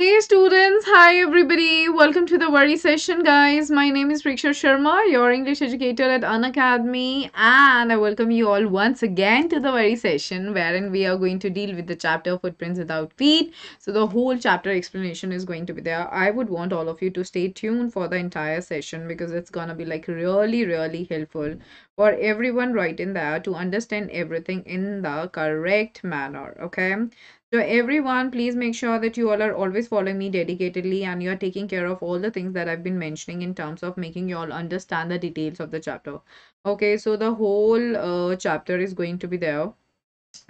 Hey students, hi everybody. Welcome to the very session guys. My name is Riksha Sharma, your English educator at An Academy and I welcome you all once again to the very session wherein we are going to deal with the chapter Footprints Without Feet. So the whole chapter explanation is going to be there. I would want all of you to stay tuned for the entire session because it's gonna be like really really helpful for everyone right in there to understand everything in the correct manner. Okay. So everyone, please make sure that you all are always following me dedicatedly and you are taking care of all the things that I've been mentioning in terms of making you all understand the details of the chapter. Okay, so the whole uh, chapter is going to be there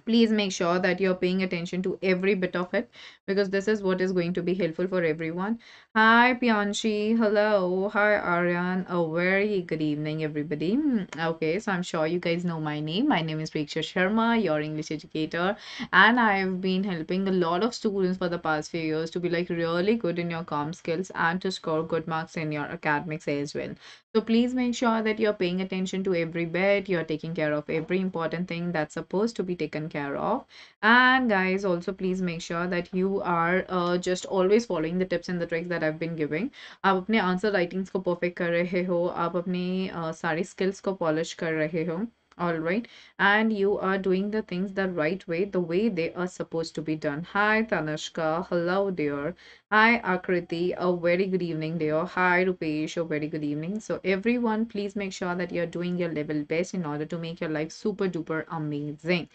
please make sure that you're paying attention to every bit of it because this is what is going to be helpful for everyone hi Pianchi hello hi Aryan a very good evening everybody mm, okay so I'm sure you guys know my name my name is Preksha Sharma your English educator and I've been helping a lot of students for the past few years to be like really good in your com skills and to score good marks in your academics as well so please make sure that you're paying attention to every bit, you're taking care of every important thing that's supposed to be taken care of. And guys, also please make sure that you are uh, just always following the tips and the tricks that I've been giving. आप अपने answer writings को perfect कर रहे हो आप अपने uh, सारी skills को पॉलिश कर रहे हो all right and you are doing the things the right way the way they are supposed to be done hi tanashka hello dear hi akriti a very good evening dear hi rupesh a very good evening so everyone please make sure that you're doing your level best in order to make your life super duper amazing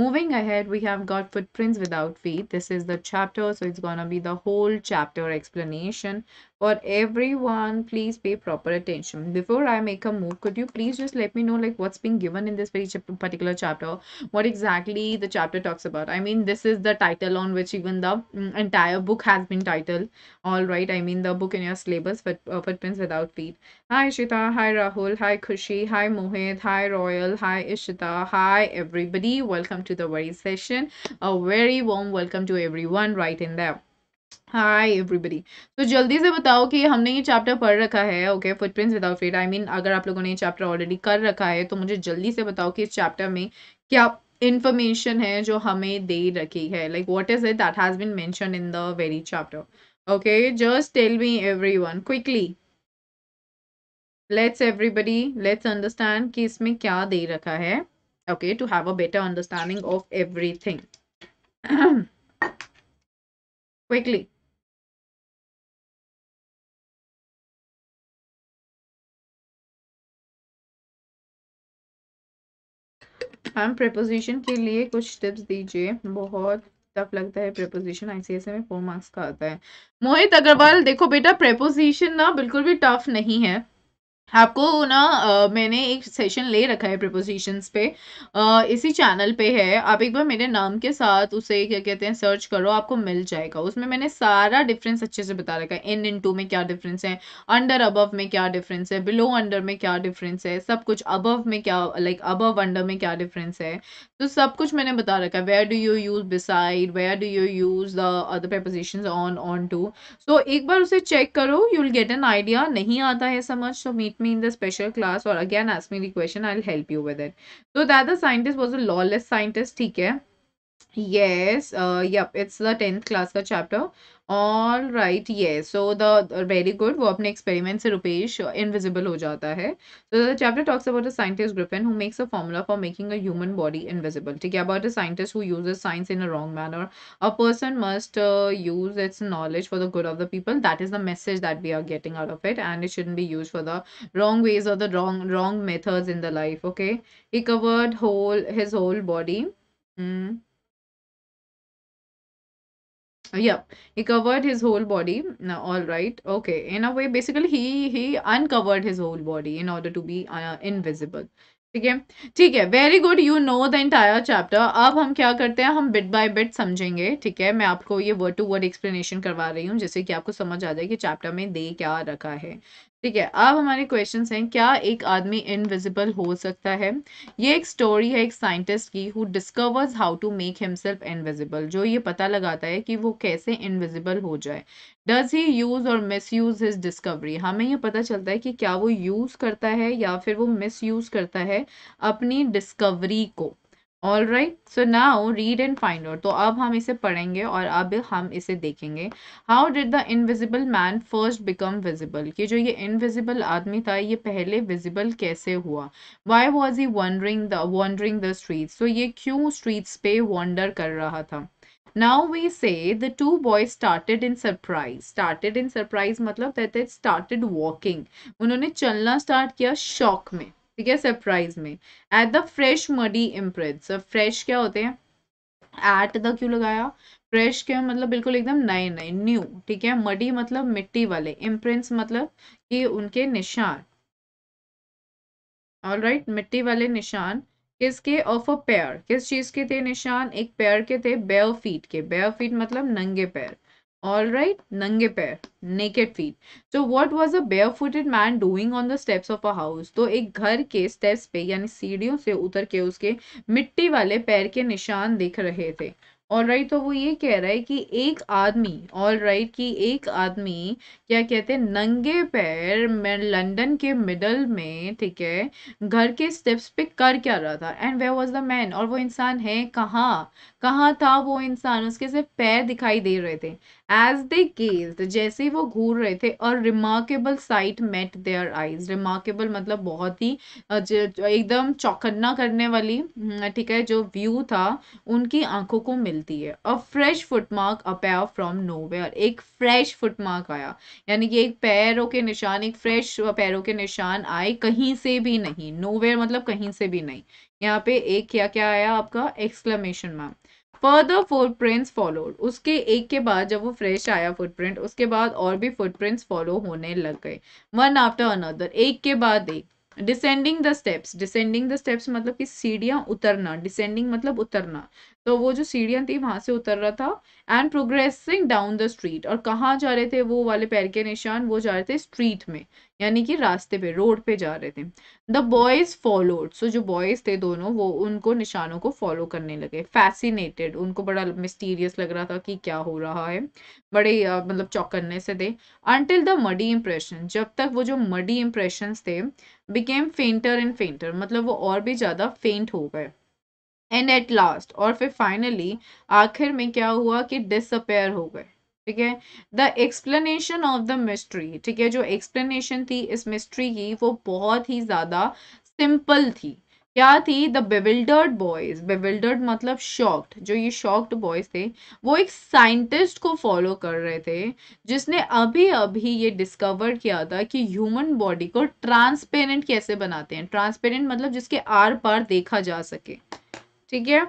Moving ahead, we have got Footprints Without Feet. This is the chapter, so it's gonna be the whole chapter explanation or everyone please pay proper attention before i make a move could you please just let me know like what's being given in this very particular chapter what exactly the chapter talks about i mean this is the title on which even the mm, entire book has been titled all right i mean the book in your syllabus but uh, footprints without feet hi shita hi rahul hi kushi hi mohit hi royal hi ishita hi everybody welcome to the very session a very warm welcome to everyone right in there hi everybody तो जल्दी से बताओ कि हमने ये chapter पढ़ रखा है okay footprints without feet I mean अगर आप लोगों ने ये चैप्टर ऑलरेडी कर रखा है तो मुझे जल्दी से बताओ कि इस चैप्टर में क्या इन्फॉर्मेशन है जो हमें दे रखी है like what is it that has been mentioned in the very chapter okay just tell me everyone quickly let's everybody let's understand कि इसमें क्या दे रखा है okay to have a better understanding of everything quickly हम preposition के लिए कुछ टिप्स दीजिए बहुत टफ लगता है प्रेपोजिशन आईसीएसए e में फोर मार्क्स का आता है मोहित अग्रवाल देखो बेटा प्रेपोजिशन ना बिल्कुल भी टफ नहीं है आपको ना मैंने एक सेशन ले रखा है प्रपोजिशंस पे आ, इसी चैनल पे है आप एक बार मेरे नाम के साथ उसे क्या कहते हैं सर्च करो आपको मिल जाएगा उसमें मैंने सारा डिफरेंस अच्छे से बता रखा है इन इन टू में क्या डिफरेंस है अंडर अबव में क्या डिफरेंस है बिलो अंडर में क्या डिफरेंस है सब कुछ अबव में क्या लाइक अबव अंडर में क्या डिफरेंस है तो सब कुछ मैंने बता रखा है where do you use beside where do you use the other preposition on on to so एक बार उसे चेक करो you will get an idea नहीं आता है समझ तो meet meet me in the special class or again ask me the question i'll help you with it so the other scientist was a lawless scientist theek hai yes uh, yep it's the 10th class ka chapter all right ये so the very good वो अपने experiment से Rupesh invisible हो जाता है तो the chapter talks about a scientist Griffin who makes a formula for making a human body invisible ठीक है about a scientist who uses science in a wrong manner a person must use its knowledge for the good of the people that is the message that we are getting out of it and it should be use for the wrong ways of the wrong wrong methods in the life okay he covered whole his whole body yeah he covered his whole body no, all right okay in a way basically he he uncovered his whole body in order to be uh, invisible ठीक है ठीक है very good you know the entire chapter अब हम क्या करते हैं हम बिट बाय बिट समझेंगे ठीक है मैं आपको ये वर्ड टू वर्ड एक्सप्लेनेशन करवा रही हूँ जैसे कि आपको समझ आ जाए कि चैप्टर में दे क्या रखा है ठीक है अब हमारे क्वेश्चन हैं क्या एक आदमी इनविजिबल हो सकता है ये एक स्टोरी है एक साइंटिस्ट की who discovers how to make himself invisible जो ये पता लगाता है कि वो कैसे इनविजिबल हो जाए डज ही यूज़ और मिस यूज़ हिज डिस्कवरी हमें ये पता चलता है कि क्या वो यूज़ करता है या फिर वो मिस यूज़ करता है अपनी डिस्कवरी को all right so now read and find out तो अब हम इसे पढ़ेंगे और अब हम इसे देखेंगे how did the invisible man first become visible कि जो ये इनविजिबल आदमी था ये पहले विजिबल कैसे हुआ why was he wondering the wondering the street so ये क्यों स्ट्रीट्स पे वॉन्डर कर रहा था now we see the two boys started in surprise started in surprise मतलब they started walking. उन्होंने चलना स्टार्ट किया shock में ठीक है सरप्राइज में at the fresh muddy impress fresh क्या होते हैं एट द क्यों लगाया फ्रेश क्या मतलब बिल्कुल एकदम नए नए न्यू ठीक है मडी मतलब मिट्टी वाले इम्प्रिंट्स मतलब कि उनके निशान ऑल राइट right, मिट्टी वाले निशान किसके ऑफ अ पेयर किस चीज के थे निशान एक पैर के थे बेयर फीट के बेयर फीट मतलब नंगे पैर all right नंगे पैर naked feet so what was a barefooted man doing on the steps of a house तो एक घर के स्टेप्स पे यानी सीढ़ियों से उतर के उसके मिट्टी वाले पैर के निशान दिख रहे थे ऑल राइट right, तो वो ये कह रहा है कि एक आदमी ऑल राइट right, कि एक आदमी क्या कहते हैं नंगे पैर में लंदन के मिडल में ठीक है घर के स्टेप्स पे कर क्या रहा था and where was the man और वो इंसान है कहाँ कहाँ था वो इंसान उसके सिर्फ पैर दिखाई दे रहे थे एज दे गेज्ड जैसे वो घूर रहे थे और remarkable sight met their eyes remarkable मतलब बहुत ही एकदम चौकन्ना करने वाली हम्म, ठीक है जो व्यू था उनकी आंखों को मिलती है a fresh footmark appear from nowhere एक फ्रेश फुटमार्क आया यानी कि एक पैरों के निशान एक फ्रेश पैरों के निशान आए कहीं से भी नहीं नोवेयर मतलब कहीं से भी नहीं यहाँ पे एक क्या क्या आया आपका exclamation mark further footprints followed उसके एक के बाद जब वो फ्रेश आया फुटप्रिंट उसके बाद और भी फुटप्रिंट्स फॉलो होने लग गए वन आफ्टर अनदर एक के बाद एक descending the steps descending the steps मतलब कि सीढ़ियाँ उतरना डिसेंडिंग मतलब उतरना तो वो जो सीढ़ियाँ थी वहाँ से उतर रहा था and progressing down the street और कहाँ जा रहे थे वो वाले पैर के निशान वो जा रहे थे स्ट्रीट में यानी कि रास्ते पे रोड पे जा रहे थे द बॉयज फॉलोड सो जो बॉयज थे दोनों वो उनको निशानों को फॉलो करने लगे फैसिनेटेड उनको बड़ा मिस्टीरियस लग रहा था कि क्या हो रहा है बड़े आ, मतलब चौकन्ने से थे अनटिल द मडी इम्प्रेशन जब तक वो जो मडी इम्प्रेशन थे बिकेम फेंटर एंड फेंटर मतलब वो और भी ज़्यादा फेंट हो गए एंड एट लास्ट और फिर फाइनली आखिर में क्या हुआ कि डिसअपेयर हो गए ठीक है the explanation of the mystery ठीक है जो एक्सप्लेनेशन थी इस मिस्ट्री की वो बहुत ही ज़्यादा सिंपल थी क्या थी द बेविल्डर्ड बॉयज बेविल्डर्ड मतलब शॉक्ड जो ये शॉक्ड बॉयज थे वो एक साइंटिस्ट को फॉलो कर रहे थे जिसने अभी अभी ये डिस्कवर किया था कि ह्यूमन बॉडी को ट्रांसपेरेंट कैसे बनाते हैं ट्रांसपेरेंट मतलब जिसके आर पार देखा जा सके ठीक है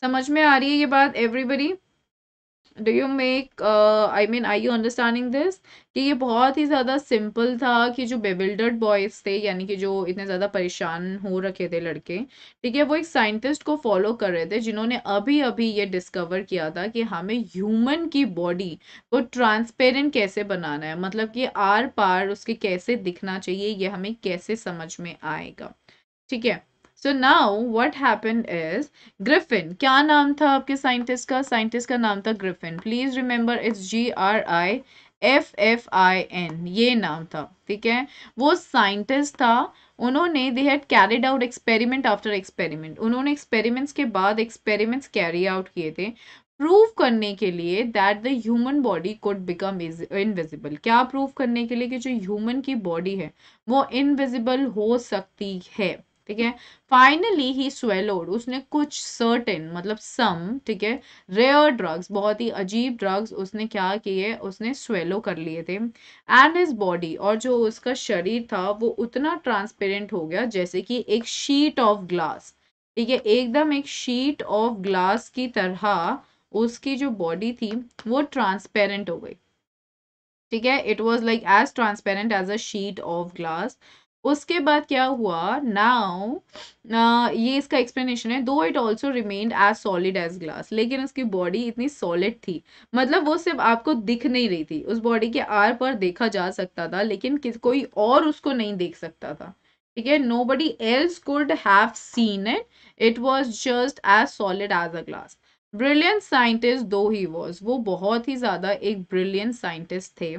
समझ में आ रही है ये बात everybody do you make I mean I you understanding this कि ये बहुत ही ज़्यादा सिंपल था कि जो बेबिल्डर्ड बॉयज़ थे यानी कि जो इतने ज़्यादा परेशान हो रखे थे लड़के ठीक है वो एक साइंटिस्ट को फॉलो कर रहे थे जिन्होंने अभी अभी ये डिस्कवर किया था कि हमें हाँ, ह्यूमन की बॉडी को ट्रांसपेरेंट कैसे बनाना है मतलब कि आर पार उसके कैसे दिखना चाहिए ये हमें कैसे समझ में आएगा ठीक है so now what happen is Griffin क्या नाम था आपके साइंटिस्ट का साइंटिस्ट का नाम था Griffin please remember it's G R I F F I N ये नाम था ठीक है वो साइंटिस्ट था उन्होंने they had carried out experiment after experiment उन्होंने एक्सपेरिमेंट्स के बाद एक्सपेरिमेंट्स कैरी आउट किए थे प्रूव करने के लिए that the human body could become invisible क्या प्रूव करने के लिए कि जो ह्यूमन की बॉडी है वो इनविजिबल हो सकती है ठीक है फाइनली ही स्वेलोड उसने कुछ सर्टेन मतलब सम ठीक है रेयर ड्रग्स बहुत ही अजीब ड्रग्स उसने क्या किए उसने स्वेलो कर लिए थे एंड हिज बॉडी और जो उसका शरीर था वो उतना ट्रांसपेरेंट हो गया जैसे कि एक शीट ऑफ ग्लास ठीक है एकदम एक शीट ऑफ ग्लास की तरह उसकी जो बॉडी थी वो ट्रांसपेरेंट हो गई ठीक है it was like as transparent as a sheet of glass उसके बाद क्या हुआ नाउ ये इसका एक्सप्लेनेशन है though it also remained as solid as glass लेकिन उसकी बॉडी इतनी सॉलिड थी मतलब वो सिर्फ आपको दिख नहीं रही थी उस बॉडी के आर पर देखा जा सकता था लेकिन कोई और उसको नहीं देख सकता था ठीक है nobody else could have seen it it was just as solid as a glass brilliant scientist though he was वो बहुत ही ज़्यादा एक ब्रिलियंट साइंटिस्ट थे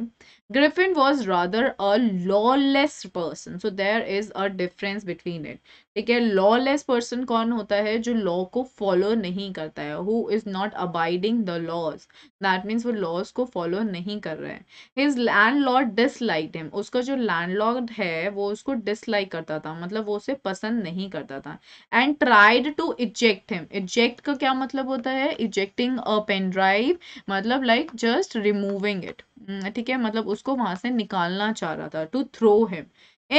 Griffin was rather a lawless person so there is a difference between it ठीक है lawless person कौन होता है जो लॉ को फॉलो नहीं करता है who is not abiding the laws that means वो लॉज को फॉलो नहीं कर रहे हैं his landlord dislike him उसका जो लैंड लॉर्ड है वो उसको डिसलाइक करता था मतलब वो उसे पसंद नहीं करता था and tried to eject him eject का क्या मतलब होता है इजेक्टिंग अ पेन ड्राइव मतलब लाइक जस्ट रिमूविंग इट ठीक है मतलब उसको वहां से निकालना चाह रहा था to throw him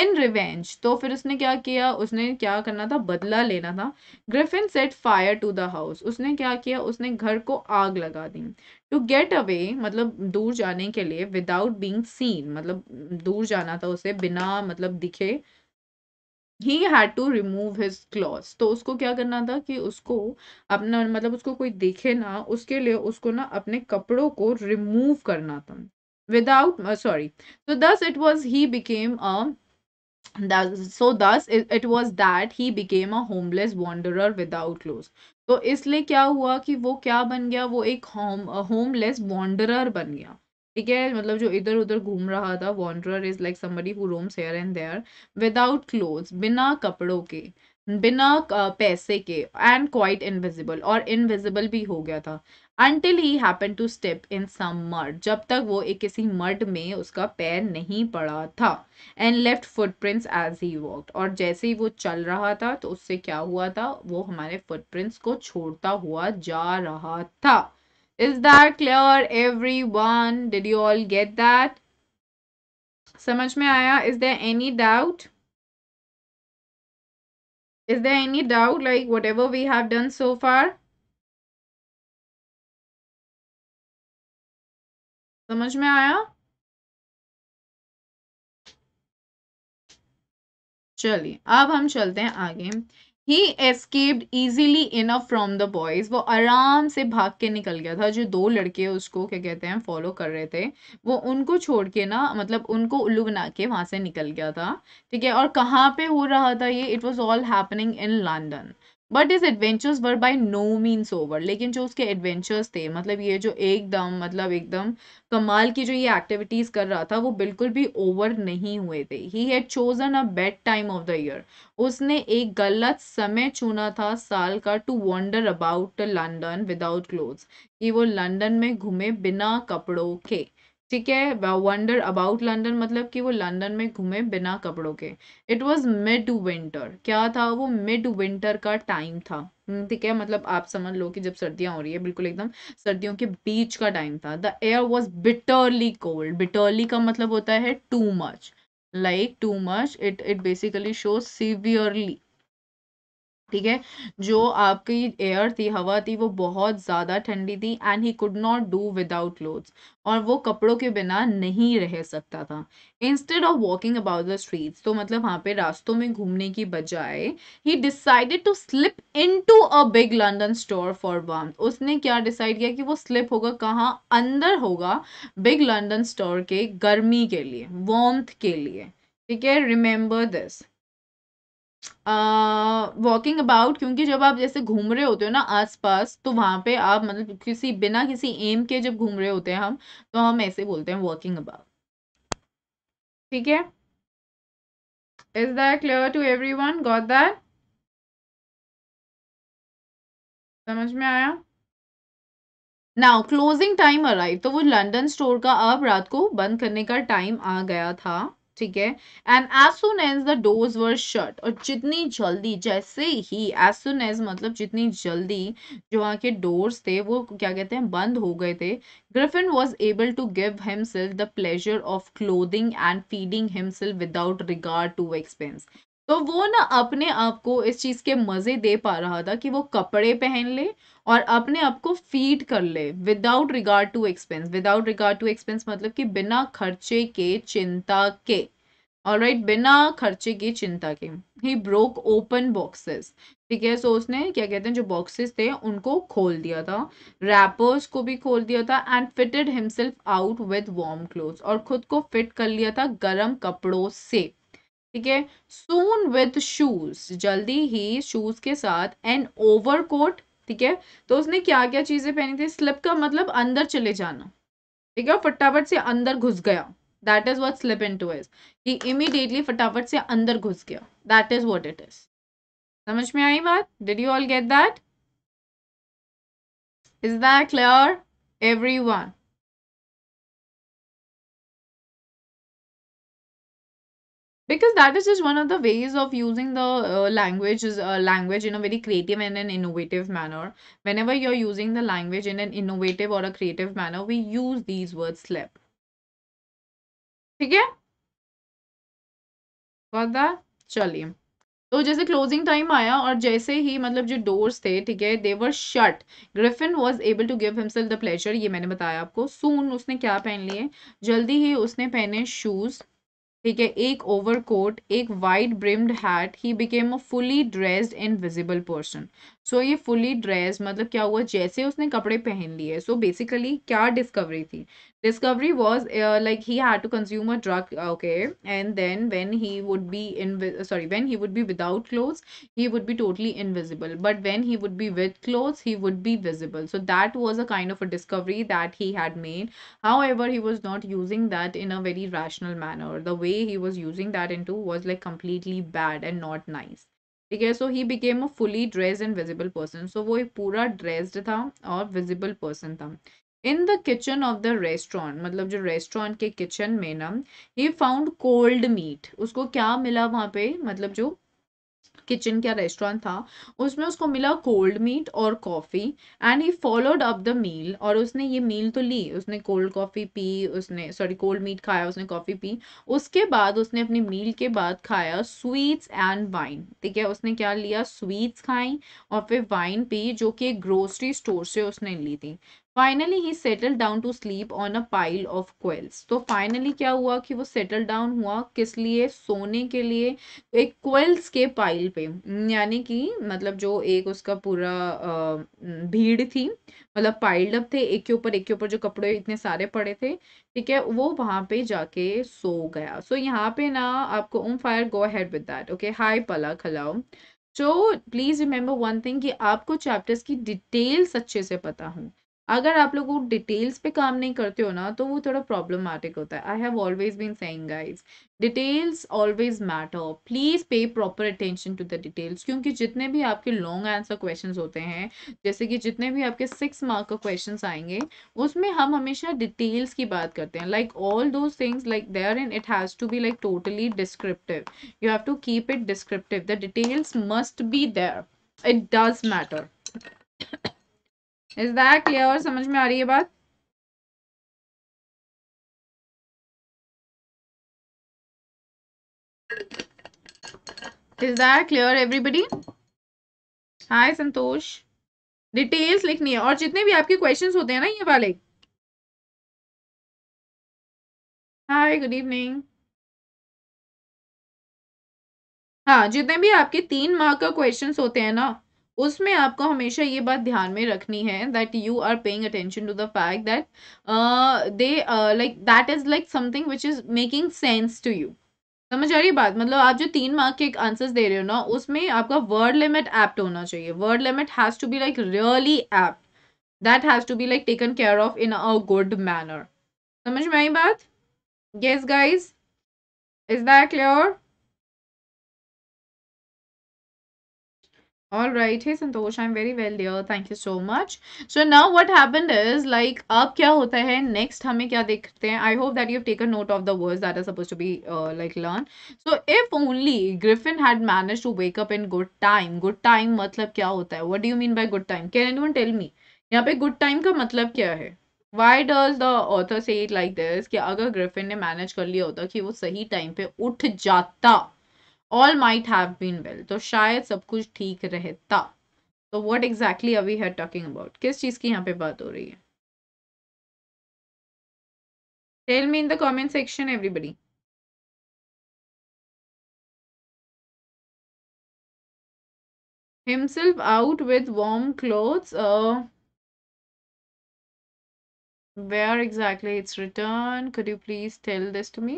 in revenge तो फिर उसने क्या किया उसने क्या करना था बदला लेना था Griffin set fire to the house उसने क्या किया उसने घर को आग लगा दी टू गेट अवे मतलब दूर जाने के लिए विदाउट बींग सीन मतलब दूर जाना था उसे बिना मतलब दिखे ही had to remove his cloth तो उसको क्या करना था कि उसको अपना मतलब उसको कोई दिखे ना उसके लिए उसको ना अपने कपड़ों को रिमूव करना था विदाउट सॉरी तो thus it was he became a that, so thus it, it was that he became a homeless wanderer without clothes तो इसलिए क्या हुआ कि वो क्या बन गया वो एक होम होमलेस वॉन्डरर बन गया ठीक है मतलब जो इधर उधर घूम रहा था wanderer is like somebody who roams here and there without clothes बिना कपड़ों के बिना पैसे के एंड क्वाइट इनविजिबल और इनविजिबल भी हो गया था until he happen to step in some mud जब तक वो एक किसी मर्ड में उसका पैर नहीं पड़ा था and left footprints as he walk और जैसे ही वो चल रहा था तो उससे क्या हुआ था वो हमारे फुटप्रिंट्स को छोड़ता हुआ जा रहा था is that clear everyone did you all get that समझ में आया is there any doubt is there any doubt like whatever we have done so far समझ में आया चलिए अब हम चलते हैं आगे he escaped easily enough from the boys वो आराम से भाग के निकल गया था जो दो लड़के उसको क्या कहते हैं फॉलो कर रहे थे वो उनको छोड़ के ना मतलब उनको उल्लू बना के वहाँ से निकल गया था ठीक है और कहाँ पे हो रहा था ये it was all happening in London but his adventures were by no means over लेकिन जो उसके एडवेंचर्स थे मतलब ये जो एकदम मतलब एकदम कमाल की जो ये एक्टिविटीज़ कर रहा था वो बिल्कुल भी ओवर नहीं हुए थे he had chosen a bad time of the year उसने एक गलत समय चुना था साल का to wonder about London without cloth कि वो लंडन में घूमे बिना कपड़ों के ठीक है वंडर अबाउट लंदन मतलब कि वो लंदन में घूमे बिना कपड़ों के इट वॉज मिड विंटर क्या था वो मिड विंटर का टाइम था हम्म, ठीक है मतलब आप समझ लो कि जब सर्दियां हो रही है बिल्कुल एकदम सर्दियों के बीच का टाइम था the air was bitterly cold bitterly का मतलब होता है too much like too much it it basically shows severely ठीक है जो आपकी एयर थी हवा थी वो बहुत ज़्यादा ठंडी थी and he could not do without clothes और वो कपड़ों के बिना नहीं रह सकता था instead of walking about the streets तो मतलब वहाँ पे रास्तों में घूमने की बजाय he decided to slip into a big London store for warm उसने क्या डिसाइड किया कि वो स्लिप होगा कहाँ अंदर होगा बिग लंडन स्टोर के गर्मी के लिए वॉम्थ के लिए ठीक है रिमेंबर दिस वॉकिंग अबाउट क्योंकि जब आप जैसे घूम रहे होते हो ना आसपास तो वहाँ पे आप मतलब किसी बिना किसी एम के जब घूम रहे होते हैं हम तो हम ऐसे बोलते हैं वॉकिंग अबाउट ठीक है is that clear to everyone got that समझ में आया नाउ क्लोजिंग टाइम अराइव तो वो लंडन स्टोर का अब रात को बंद करने का टाइम आ गया था ठीक है and as soon as the doors were shut और जितनी जल्दी जैसे ही एज सुन एज मतलब जितनी जल्दी जो वहाँ के डोर्स थे वो क्या कहते हैं बंद हो गए थे Griffin was able to give himself the pleasure of clothing and feeding himself without regard to expense तो वो ना अपने आप को इस चीज़ के मज़े दे पा रहा था कि वो कपड़े पहन ले और अपने आप को फीड कर ले without regard to expense without regard to expense मतलब कि बिना खर्चे के चिंता के और right, बिना खर्चे की चिंता के ही ब्रोक ओपन बॉक्सेस ठीक है सो उसने क्या कहते हैं जो बॉक्सेस थे उनको खोल दिया था रैपर्स को भी खोल दिया था and fitted himself out with warm cloth और खुद को फिट कर लिया था गर्म कपड़ों से ठीक है सून विथ शूज जल्दी ही शूज के साथ एन ओवर कोट ठीक है तो उसने क्या क्या चीजें पहनी थी स्लिप का मतलब अंदर चले जाना ठीक है फटाफट से अंदर घुस गया that is what slip into is कि इमीडिएटली फटाफट से अंदर घुस गया that is what it is समझ में आई बात did you all get that is that clear everyone because that is just one of the ways of using the uh, language is uh, language in a very creative and an innovative manner whenever you're using the language in an innovative or a creative manner we use these words slip ठीक है got that चलिए तो जैसे closing time आया और जैसे ही मतलब जो डोर्स थे ठीक है they were shut Griffin was able to give himself the pleasure ये मैंने बताया आपको सून उसने क्या पहन लिए जल्दी ही उसने पहने शूज़ ठीक है एक ओवरकोट एक wide brimmed hat he became a fully dressed and visible person so ये फुली ड्रेस मतलब क्या हुआ जैसे उसने कपड़े पहन लिए सो बेसिकली क्या डिस्कवरी थी discovery was like he had to consume a drug okay and then when he would be in sorry when he would be without clothes he would be totally invisible but when he would be with clothes he would be visible so that was a kind of a discovery that he had made however he was not using that in a very rational manner the way way he was using that into was like completely bad and not nice ठीक है so he became a fully dress and visible person so वो एक पूरा dressed था और visible person था in the kitchen of the restaurant मतलब जो रेस्टोरेंट के किचन में ना ही फाउंड कोल्ड मीट उसको क्या मिला वहाँ पे मतलब जो किचन क्या रेस्टोरेंट था उसमें उसको मिला कोल्ड मीट और coffee and he followed up the meal और उसने ये मील तो ली उसने कोल्ड कॉफ़ी पी उसने सॉरी कोल्ड मीट खाया उसने कॉफ़ी पी उसके बाद उसने अपनी मील के बाद खाया स्वीट्स एंड वाइन ठीक है उसने क्या लिया स्वीट्स खाई और फिर वाइन पी जो कि एक ग्रोसरी स्टोर से उसने ली थी finally he settle down to sleep on a pile of quilts तो फाइनली क्या हुआ कि वो सेटल डाउन हुआ किस लिए सोने के लिए एक क्वेल्स के पाइल पे यानी कि मतलब जो एक उसका पूरा भीड़ थी मतलब पाइल्ड अप थे एक के ऊपर एक के ऊपर जो कपड़े इतने सारे पड़े थे ठीक है वो वहां पे जाके सो गया सो so, यहाँ पे ना आपको ओम fire go ahead with that okay हाई पला खलाओ so please remember one thing कि आपको चैप्टर्स की डिटेल्स अच्छे से पता हूँ अगर आप लोग वो डिटेल्स पे काम नहीं करते हो ना तो वो थोड़ा प्रॉब्लमैटिक होता है I have always been saying guys details always matter please pay proper attention to the details क्योंकि जितने भी आपके लॉन्ग आंसर क्वेश्चंस होते हैं जैसे कि जितने भी आपके सिक्स मार्क का क्वेश्चन आएंगे उसमें हम हमेशा डिटेल्स की बात करते हैं like all those things like there in it has to be like totally descriptive you have to keep it descriptive the details must be there it does matter is that clear समझ में आ रही है बात is that clear everybody hi Santosh details लिखनी है और जितने भी आपके क्वेश्चंस होते हैं ना ये वाले हाय गुड इवनिंग हाँ जितने भी आपके तीन मार्क का क्वेश्चंस होते हैं ना उसमें आपको हमेशा ये बात ध्यान में रखनी है that you are paying attention to the fact that they like that is like something which is making sense to you समझ आ रही बात मतलब आप जो तीन मार्क के आंसर्स दे रहे हो ना उसमें आपका वर्ड लिमिट एप्ट होना चाहिए word limit has to be like really apt that has to be like taken care of in a good manner समझ में आई बात guess guys is that clear all right hey santosh i'm very well dear thank you so much so now what happened is like ab kya hota hai next hame kya dekhte hain i hope that you've taken note of the words that are supposed to be uh, like learned so if only griffin had managed to wake up in good time good time matlab kya hota hai what do you mean by good time can anyone tell me yahan pe good time ka matlab kya hai why does the author say it like this कि अगर Griffin ने manage कर लिया होता कि वो सही time पे उठ जाता all might have been well तो शायद सब कुछ ठीक रहता तो what exactly are we had talking about किस चीज़ की यहाँ पे बात हो रही है tell me in the section everybody himself out with warm clothes uh, where exactly it's written could you please tell this to me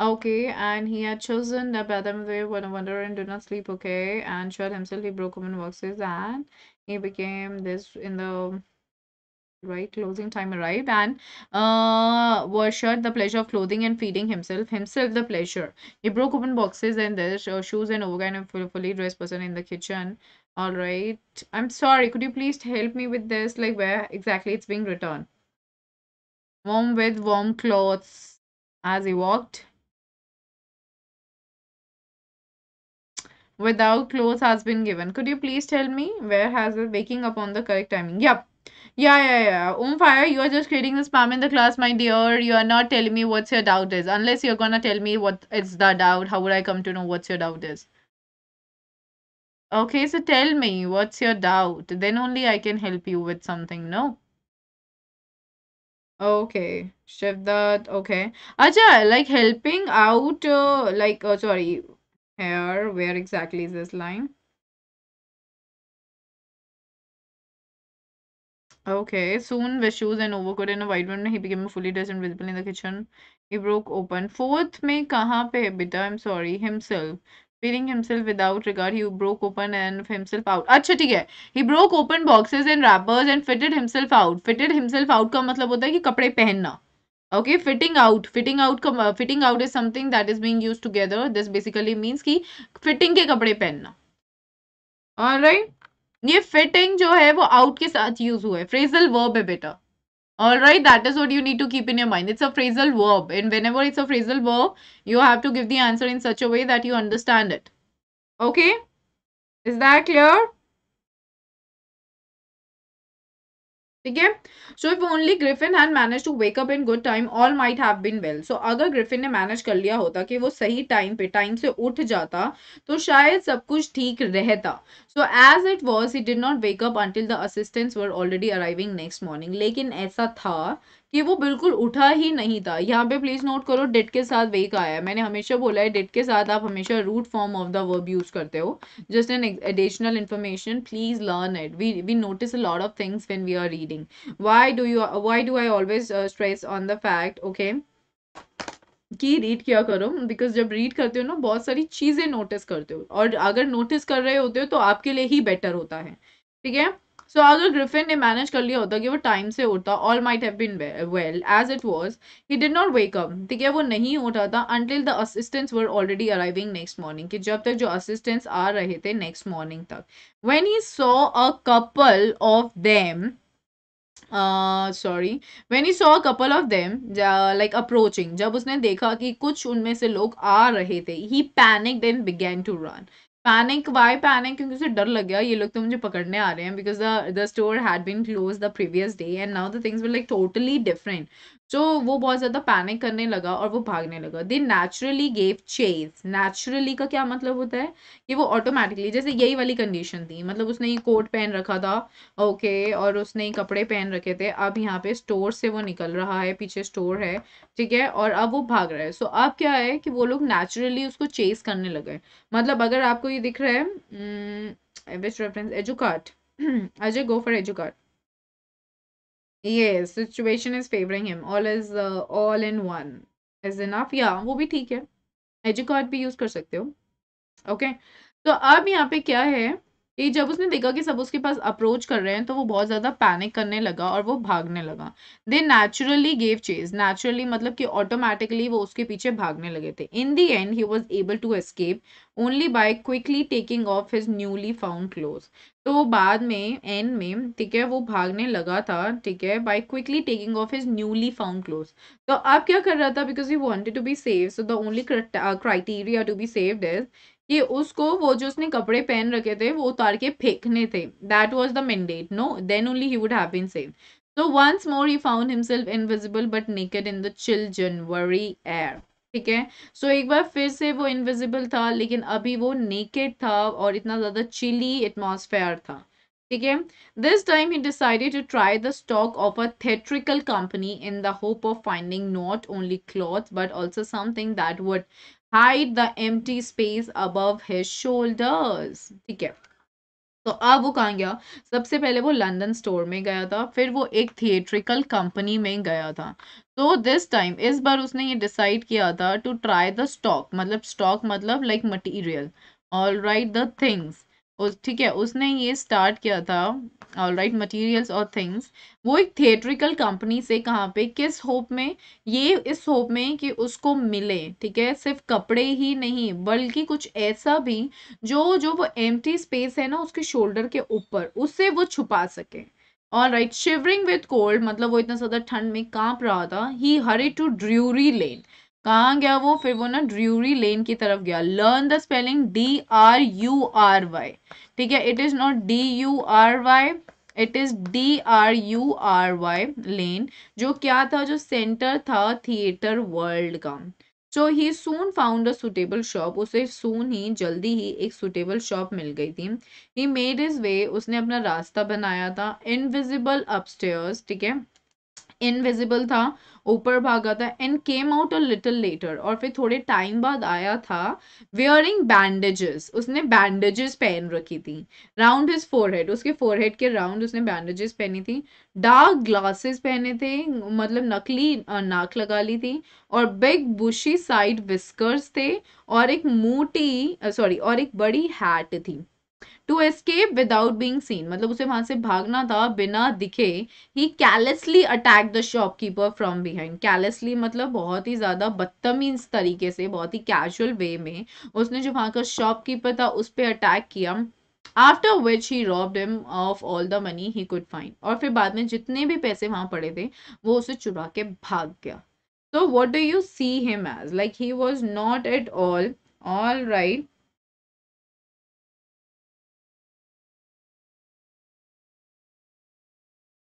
Okay, and he had chosen the Badam way, one wonder and do not sleep, okay? And showed himself, he broke open boxes and he became this in the right closing time arrived and uh was the pleasure of clothing and feeding himself himself the pleasure he broke open boxes and there's uh, shoes and overgan and a fully dressed person in the kitchen all right i'm sorry could you please help me with this like where exactly it's being written warm with warm clothes as he walked without clothes has been given. Could you please tell me where has the waking up on the correct timing? Yep. Yeah, yeah, yeah. Om Fire, you are just creating the spam in the class, my dear. You are not telling me what's your doubt is. Unless you're gonna tell me what it's the doubt, how would I come to know what's your doubt is? Okay, so tell me what's your doubt. Then only I can help you with something, no? Okay, shift that. Okay. Acha, like helping out, uh, like, uh, sorry, here where exactly is this line Okay, soon with shoes and overcoat and a white one, he became fully dressed and visible in the kitchen. He broke open. Fourth में kaha pe beta I'm sorry, himself. Feeling himself without regard, he broke open and himself out. acha theek hai He broke open boxes and wrappers and fitted himself out. Fitted himself out ka matlab hota hai ki kapde pehenna okay fitting out fitting out fitting out is something that is being used together this basically means ki fitting ke kapde पहनना alright ये fitting जो है वो out के साथ use हुआ phrasal verb है बेटा alright that is what you need to keep in your mind it's a phrasal verb and whenever it's a phrasal verb you have to give the answer in such a way that you understand it okay is that clear ठीक है so if only Griffin had manage to wake up in good time all might have been well so अगर Griffin ने manage कर लिया होता कि वो सही टाइम पे टाइम से उठ जाता तो शायद सब कुछ ठीक रहता so as it was he did not wake up until the assistants were already arriving next morning लेकिन ऐसा था कि वो बिल्कुल उठा ही नहीं था यहाँ पे प्लीज़ नोट करो डेट के साथ वही कहा है मैंने हमेशा बोला है डेट के साथ आप हमेशा root form of the verb use करते हो just an additional information please learn it we we notice a lot of things when we are reading why do you why do I always stress on the fact okay कि read क्या करो because जब read करते हो ना बहुत सारी चीज़ें नोटिस करते हो और अगर नोटिस कर रहे होते हो तो आपके लिए ही बेटर होता है ठीक है सो so, अगर ग्रिफिन ने मैनेज कर लिया होता कि वो टाइम से उठता all might have been well as it was he did not wake up ठीक है वो नहीं उठा था until the assistants were already arriving next morning कि जब तक जो असिस्टेंट्स आ रहे थे नेक्स्ट मॉर्निंग तक when he saw a couple of them sorry when he saw couple of them like approaching जब उसने देखा कि कुछ उनमें से लोग आ रहे थे he panic then began to run panic why panic क्योंकि उसे डर लग गया ये लोग तो मुझे पकड़ने आ रहे हैं because the store had been close the previous day and now the things were like totally different जो तो वो बहुत ज़्यादा पैनिक करने लगा और वो भागने लगा they naturally gave chase naturally का क्या मतलब होता है कि वो ऑटोमेटिकली जैसे यही वाली कंडीशन थी मतलब उसने ये कोट पहन रखा था ओके okay, और उसने कपड़े पहन रखे थे अब यहाँ पे स्टोर से वो निकल रहा है पीछे स्टोर है ठीक है और अब वो भाग रहा है सो so, अब क्या है कि वो लोग नेचुरली उसको चेज करने लगे मतलब अगर आपको ये दिख रहा है एजुकाट अजय गो फॉर एजुकाट yes situation is favoring him all is uh, all in one is enough yeah वो भी ठीक है एजुकॉट भी यूज कर सकते हो ओके okay? तो अब यहाँ पे क्या है ये जब उसने देखा कि सब उसके पास अप्रोच कर रहे हैं तो वो बहुत ज़्यादा पैनिक करने लगा और वो भागने लगा they naturally gave chase naturally मतलब कि ऑटोमेटिकली वो उसके पीछे भागने लगे थे in the end he was able to escape only by quickly taking off his newly found clothes तो बाद में एंड में ठीक है वो भागने लगा था ठीक है by quickly taking off his newly found clothes तो अब क्या कर रहा था because he wanted to be save so the only criteria to be saved is कि उसको वो जो उसने कपड़े पहन रखे थे वो उतार के फेंकने थे that was the mandate no then only he would have been save so once more he found himself invisible but naked in the chill January air ठीक है सो so, एक बार फिर से वो इनविजिबल था लेकिन अभी वो नेकेड था और इतना ज़्यादा चिली एटमोसफेयर था ठीक है this time he decided to try the stock of a theatrical company in the hope of finding not only cloth but also something that would hide the T space above his shoulders ठीक है तो अब वो कहाँ गया सबसे पहले वो लंदन स्टोर में गया था फिर वो एक थिएट्रिकल कंपनी में गया था तो दिस टाइम इस बार उसने ये डिसाइड किया था टू ट्राई द स्टॉक मतलब स्टॉक मतलब like material all right the things ठीक है उसने ये स्टार्ट किया था ऑल राइट मटीरियल्स और थिंग्स वो एक थिएट्रिकल कंपनी से कहाँ पे किस होप में ये इस होप में कि उसको मिले ठीक है सिर्फ कपड़े ही नहीं बल्कि कुछ ऐसा भी जो जो वो एम स्पेस है ना उसके शोल्डर के ऊपर उससे वो छुपा सके all right shivering with cold मतलब वो इतना ज़्यादा ठंड में कांप रहा था ही हरी टू ड्र्यूरी लेन कहाँ गया वो फिर वो ना ड्र्यूरी लेन की तरफ गया learn the spelling D R U R Y ठीक है it is not D U R Y it is D R U R Y lane जो क्या था जो सेंटर था थिएटर वर्ल्ड का so he soon found a suitable shop उसे soon ही जल्दी ही एक सुटेबल शॉप मिल गई थी ही मेड इज वे उसने अपना रास्ता बनाया था इनविजिबल अपस्टेयर्स ठीक है इनविजिबल था ऊपर भागा था and came out a little later और फिर थोड़े टाइम बाद आया था वेयरिंग बैंडेजेस उसने बैंडेजेस पहन रखी थी राउंड हिज फोरहेड उसके फोरहेड के राउंड उसने बैंडेजेस पहनी थी डार्क ग्लासेस पहने थे मतलब नकली नाक लगा ली थी और बिग बुशी साइड विस्कर्स थे और एक मोटी सॉरी और एक बड़ी हैट थी to escape without being seen मतलब उसे वहां से भागना था बिना दिखे ही callously attack the shopkeeper from behind callously मतलब बहुत ही ज़्यादा बदतमीज तरीके से बहुत ही कैजुअल वे में उसने जो वहां का शॉपकीपर था उस पर अटैक किया after which he robbed him of all the money he could find और फिर बाद में जितने भी पैसे वहां पड़े थे वो उसे चुरा के भाग गया तो what do you see him as like he was not at all all right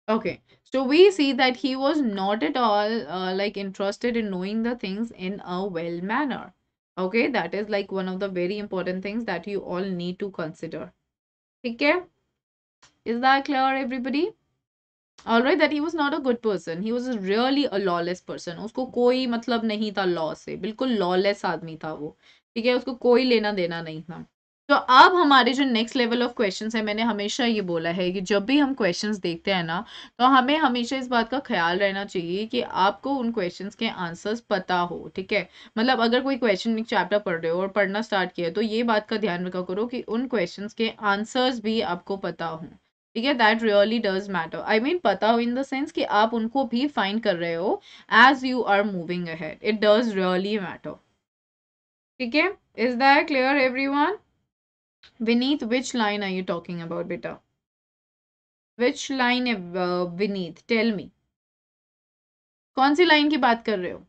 Okay, so we see that he was not at all uh, like interested in knowing the things in a well manner. Okay, that is like one of the very important things that you all need to consider. Okay, is that clear, everybody? All right, that he was not a good person. He was really a lawless person. उसको कोई मतलब नहीं था law बिल्कुल lawless आदमी था वो ठीक है उसको कोई लेना देना नहीं था तो अब हमारे जो नेक्स्ट लेवल ऑफ क्वेश्चन है मैंने हमेशा ये बोला है कि जब भी हम क्वेश्चन देखते हैं ना तो हमें हमेशा इस बात का ख्याल रहना चाहिए कि आपको उन क्वेश्चन के आंसर्स पता हो ठीक है मतलब अगर कोई क्वेश्चन एक चैप्टर पढ़ रहे हो और पढ़ना स्टार्ट किया तो ये बात का ध्यान रखा करो कि उन क्वेश्चन के आंसर्स भी आपको पता हों ठीक है that really does matter I mean पता हो इन द सेंस कि आप उनको भी फाइंड कर रहे हो as you are moving ahead it does really matter ठीक है is that clear everyone Beneath which line are you talking about, beta? Which line beneath? Uh, Tell me. कौन सी लाइन की बात कर रहे हो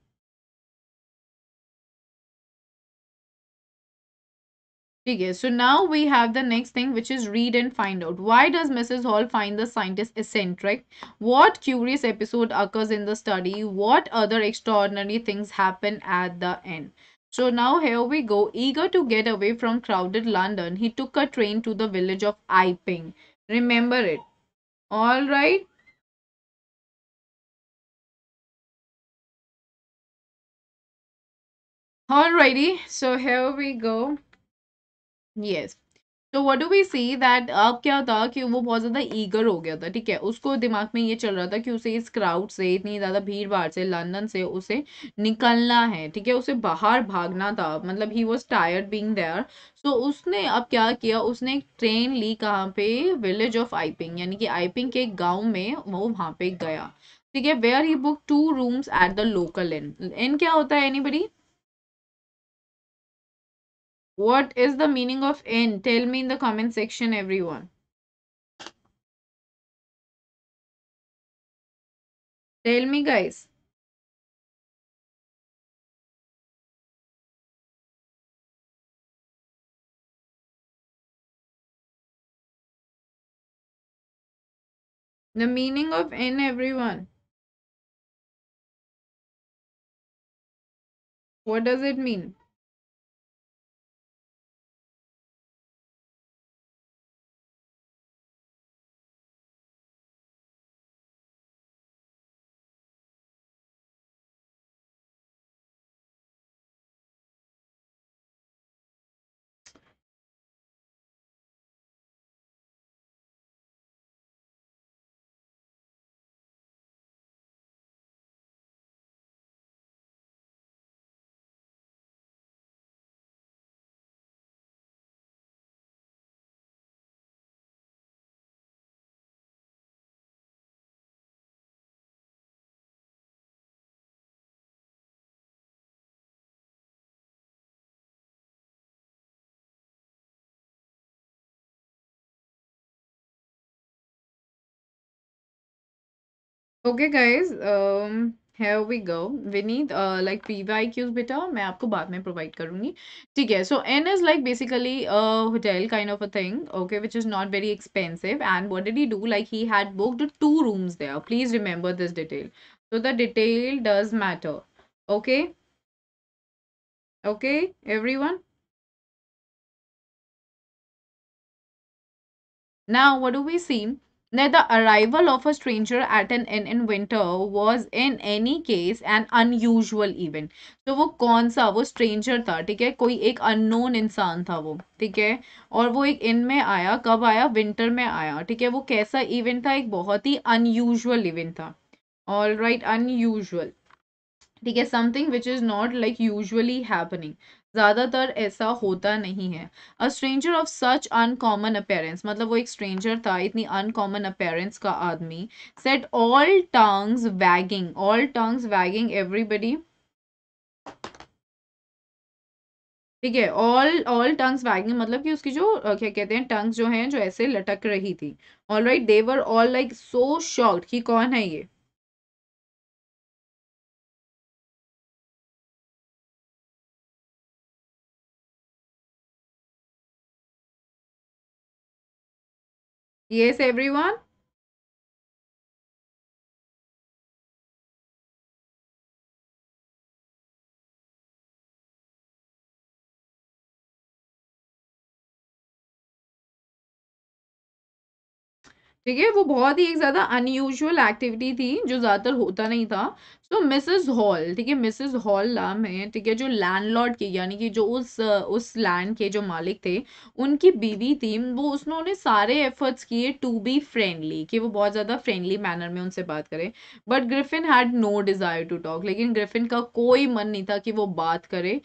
ठीक है so now we have the next thing which is read and find out why does Mrs Hall find the scientist eccentric what curious episode occurs in the study what other extraordinary things happen at the end so now here we go. Eager to get away from crowded London, he took a train to the village of Iping. Remember it. All right. Alrighty, so here we go. Yes, तो what do we see that अब क्या था कि वो बहुत ज़्यादा eager हो गया था ठीक है उसको दिमाग में ये चल रहा था कि उसे इस क्राउड से इतनी ज़्यादा भीड़ भाड़ से लंदन से उसे निकलना है ठीक है उसे बाहर भागना था मतलब he was tired being there so उसने अब क्या किया उसने एक ट्रेन ली कहाँ पे विलेज ऑफ आईपिंग यानी कि आईपिंग के गाँव में वो वहाँ पे गया ठीक है where he book two rooms at the local inn inn क्या होता है एनी बड़ी What is the meaning of N? Tell me in the comment section, everyone. Tell me, guys. The meaning of N, everyone. What does it mean? Okay guys here we go Vineet like P Y Qs बेटा मैं आपको बाद में provide करूंगी ठीक है so inn is like basically hotel kind of a thing okay which is not very expensive and what did he do like he had booked two rooms there please remember this detail so the detail does matter okay okay everyone now what do we see that the arrival of a stranger at an inn in winter was in any case an unusual event तो वो कौन सा वो stranger था ठीक है कोई एक unknown इंसान था वो ठीक है और वो एक inn में आया कब आया winter में आया ठीक है वो कैसा event था एक बहुत ही unusual event था all right unusual ठीक है something which is not like usually happening ज़्यादातर ऐसा होता नहीं है a stranger of such uncommon appearance मतलब वो एक स्ट्रेंजर था इतनी अनकॉमन अपेरेंस का आदमी set all tongues wagging all tongues wagging everybody ठीक है ऑल ऑल टंग्स वैगिंग मतलब कि उसकी जो क्या कहते हैं टंग्स जो हैं जो ऐसे लटक रही थी all right they were all like so shocked कि कौन है ये yes everyone ठीक है वो बहुत ही एक ज़्यादा अनयूजल एक्टिविटी थी जो ज़्यादातर होता नहीं था सो मिसेस हॉल ठीक है मिसेस हॉल नाम है ठीक है जो लैंडलॉर्ड की यानी कि जो उस उस लैंड के जो मालिक थे उनकी बीवी थी वो उसने सारे एफर्ट्स किए टू बी फ्रेंडली कि वो बहुत ज़्यादा फ्रेंडली मैनर में उनसे बात करें but Griffin had no desire to talk लेकिन ग्रिफिन का कोई मन नहीं था कि वो बात करे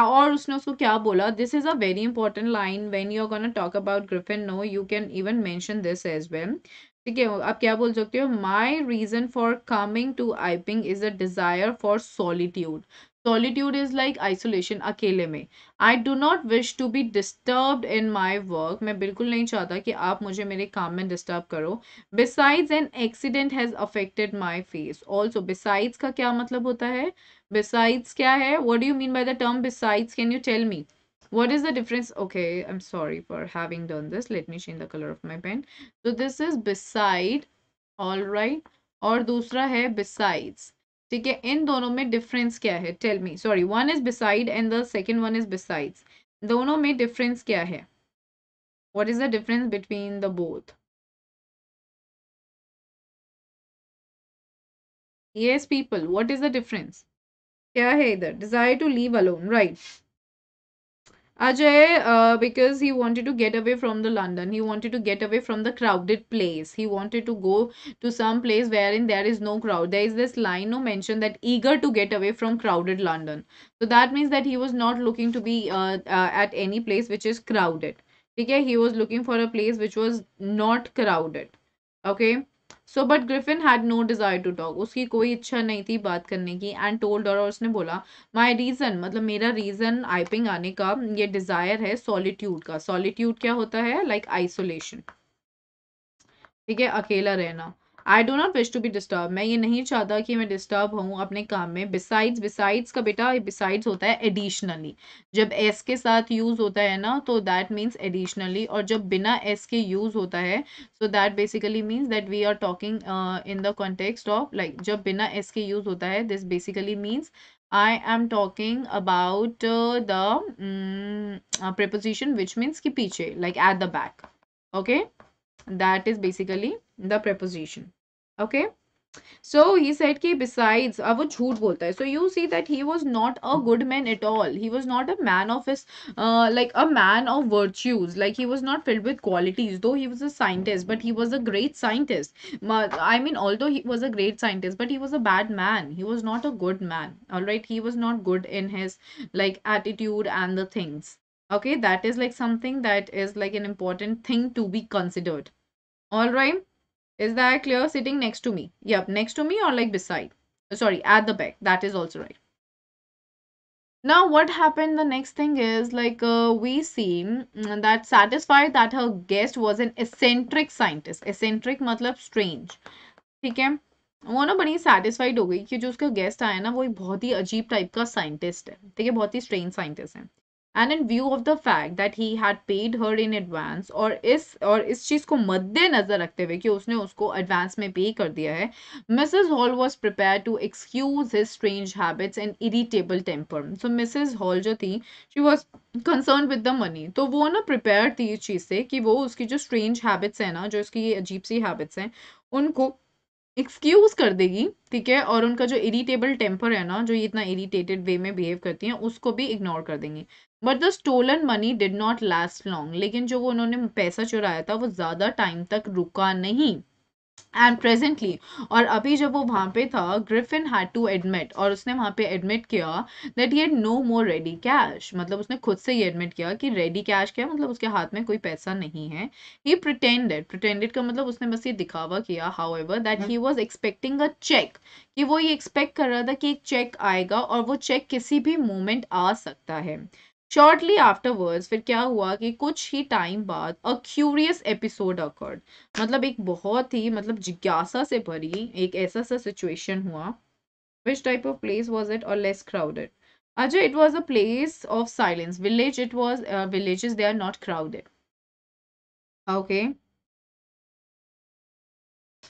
और उसने उसको क्या बोला this is a very important line when you are gonna talk about Griffin no you can even mention this as well ठीक है आप क्या बोल सकते हो my reason for coming to Iping is a desire for solitude solitude is like isolation अकेले में I do not wish to be disturb in my work मैं बिल्कुल नहीं चाहता कि आप मुझे मेरे काम में डिस्टर्ब करो besides an accident has affected my face also besides का क्या मतलब होता है बिसाइड्स क्या है what do you mean by the term besides can you tell me what is the difference okay i'm sorry for having done this let me change the color of my pen so this is beside all right Or दूसरा है besides ठीक है In दोनों में difference क्या है Tell me. Sorry. One is beside and the second one is besides. दोनों में difference क्या है what is the difference between the both yes people what is the difference kya hai idhar desire to leave alone right Ajay, uh, because he wanted to get away from the London, he wanted to get away from the crowded place. He wanted to go to some place wherein there is no crowd. There is this line no mention that eager to get away from crowded London. So that means that he was not looking to be uh, uh, at any place which is crowded. Okay, he was looking for a place which was not crowded. Okay so but Griffin had no desire to talk उसकी कोई इच्छा नहीं थी बात करने की and told और उसने बोला माई रीज़न मतलब मेरा रीज़न आइपिंग आने का ये डिज़ायर है सॉलिट्यूड का सॉलिट्यूड क्या होता है लाइक like आइसोलेशन ठीक है अकेला रहना I do not wish to be disturb मैं ये नहीं चाहता कि मैं डिस्टर्ब हूँ अपने काम में बिसाइड्स बिसाइड्स का बेटा बिसाइड्स होता है एडिशनली जब एस के साथ यूज़ होता है ना तो दैट मीन्स एडिशनली और जब बिना एस के यूज़ होता है so that basically means that we are talking in the context of like जब बिना एस के यूज़ होता है this basically means I am talking about uh, the um, uh, preposition which means ki piche like at the back okay that is basically the preposition okay so he said ki besides अब वो झूठ so you see that he was not a good man at all he was not a man of his uh, like a man of virtues like he was not filled with qualities though he was a scientist but he was a great scientist I mean although he was a great scientist but he was a bad man he was not a good man all right he was not good in his like attitude and the things okay that is like something that is like an important thing to be considered all right is that clear? Sitting next to me. Yep, next to me or like beside. Sorry, at the back. That is also right. Now, what happened? The next thing is like uh, we see mm, that satisfied that her guest was an eccentric scientist. Eccentric मतलब strange. Okay. है वो ना बड़ी satisfied हो गई कि जो उसका गेस्ट आया ना वो एक बहुत ही अजीब टाइप का साइंटिस्ट है ठीक है बहुत ही स्ट्रेन साइंटिस्ट है and in view of the fact that he had paid her in advance और इस और इस चीज़ को मद्देनजर रखते हुए कि उसने उसको एडवांस में पे कर दिया है Mrs Hall was prepare to excuse his strange habits and irritable temper so Mrs Hall जो थी she was concern with the money तो वो ना प्रिपेयर थी इस चीज़ से कि वो उसकी जो स्ट्रेंज हैबिट्स हैं ना जो उसकी अजीब सी हैबिट्स हैं उनको एक्सक्यूज कर देगी ठीक है और उनका जो इरीटेबल टेम्पर है ना जो ये इतना इरीटेटेड वे में बिहेव करती हैं उसको भी इग्नोर कर देंगी but the stolen money did not last long लेकिन जो वो उन्होंने पैसा चुराया था वो ज़्यादा टाइम तक रुका नहीं एंड प्रेजेंटली और अभी जब वो वहाँ पे था ग्रिफिन हैड टू एडमिट और उसने वहाँ पे एडमिट किया that he no more ready cash मतलब उसने खुद से ये एडमिट किया कि रेडी कैश क्या मतलब उसके हाथ में कोई पैसा नहीं है ही प्रिटेंडेड प्रिटेंडेड का मतलब उसने बस ये दिखावा किया however that he was expecting a cheque कि वो ये एक्सपेक्ट कर रहा था कि एक चेक आएगा और वो चेक किसी भी मोमेंट आ सकता है शॉर्टली आफ्टरवर्ड्स फिर क्या हुआ कि कुछ ही टाइम बाद अ क्यूरियस एपिसोड अकर्ड मतलब एक बहुत ही मतलब जिज्ञासा से भरी एक ऐसा सा सिचुएशन हुआ which type of place was it और लेस क्राउडेड अच्छा it was a place of silence village it was village they are not crowded okay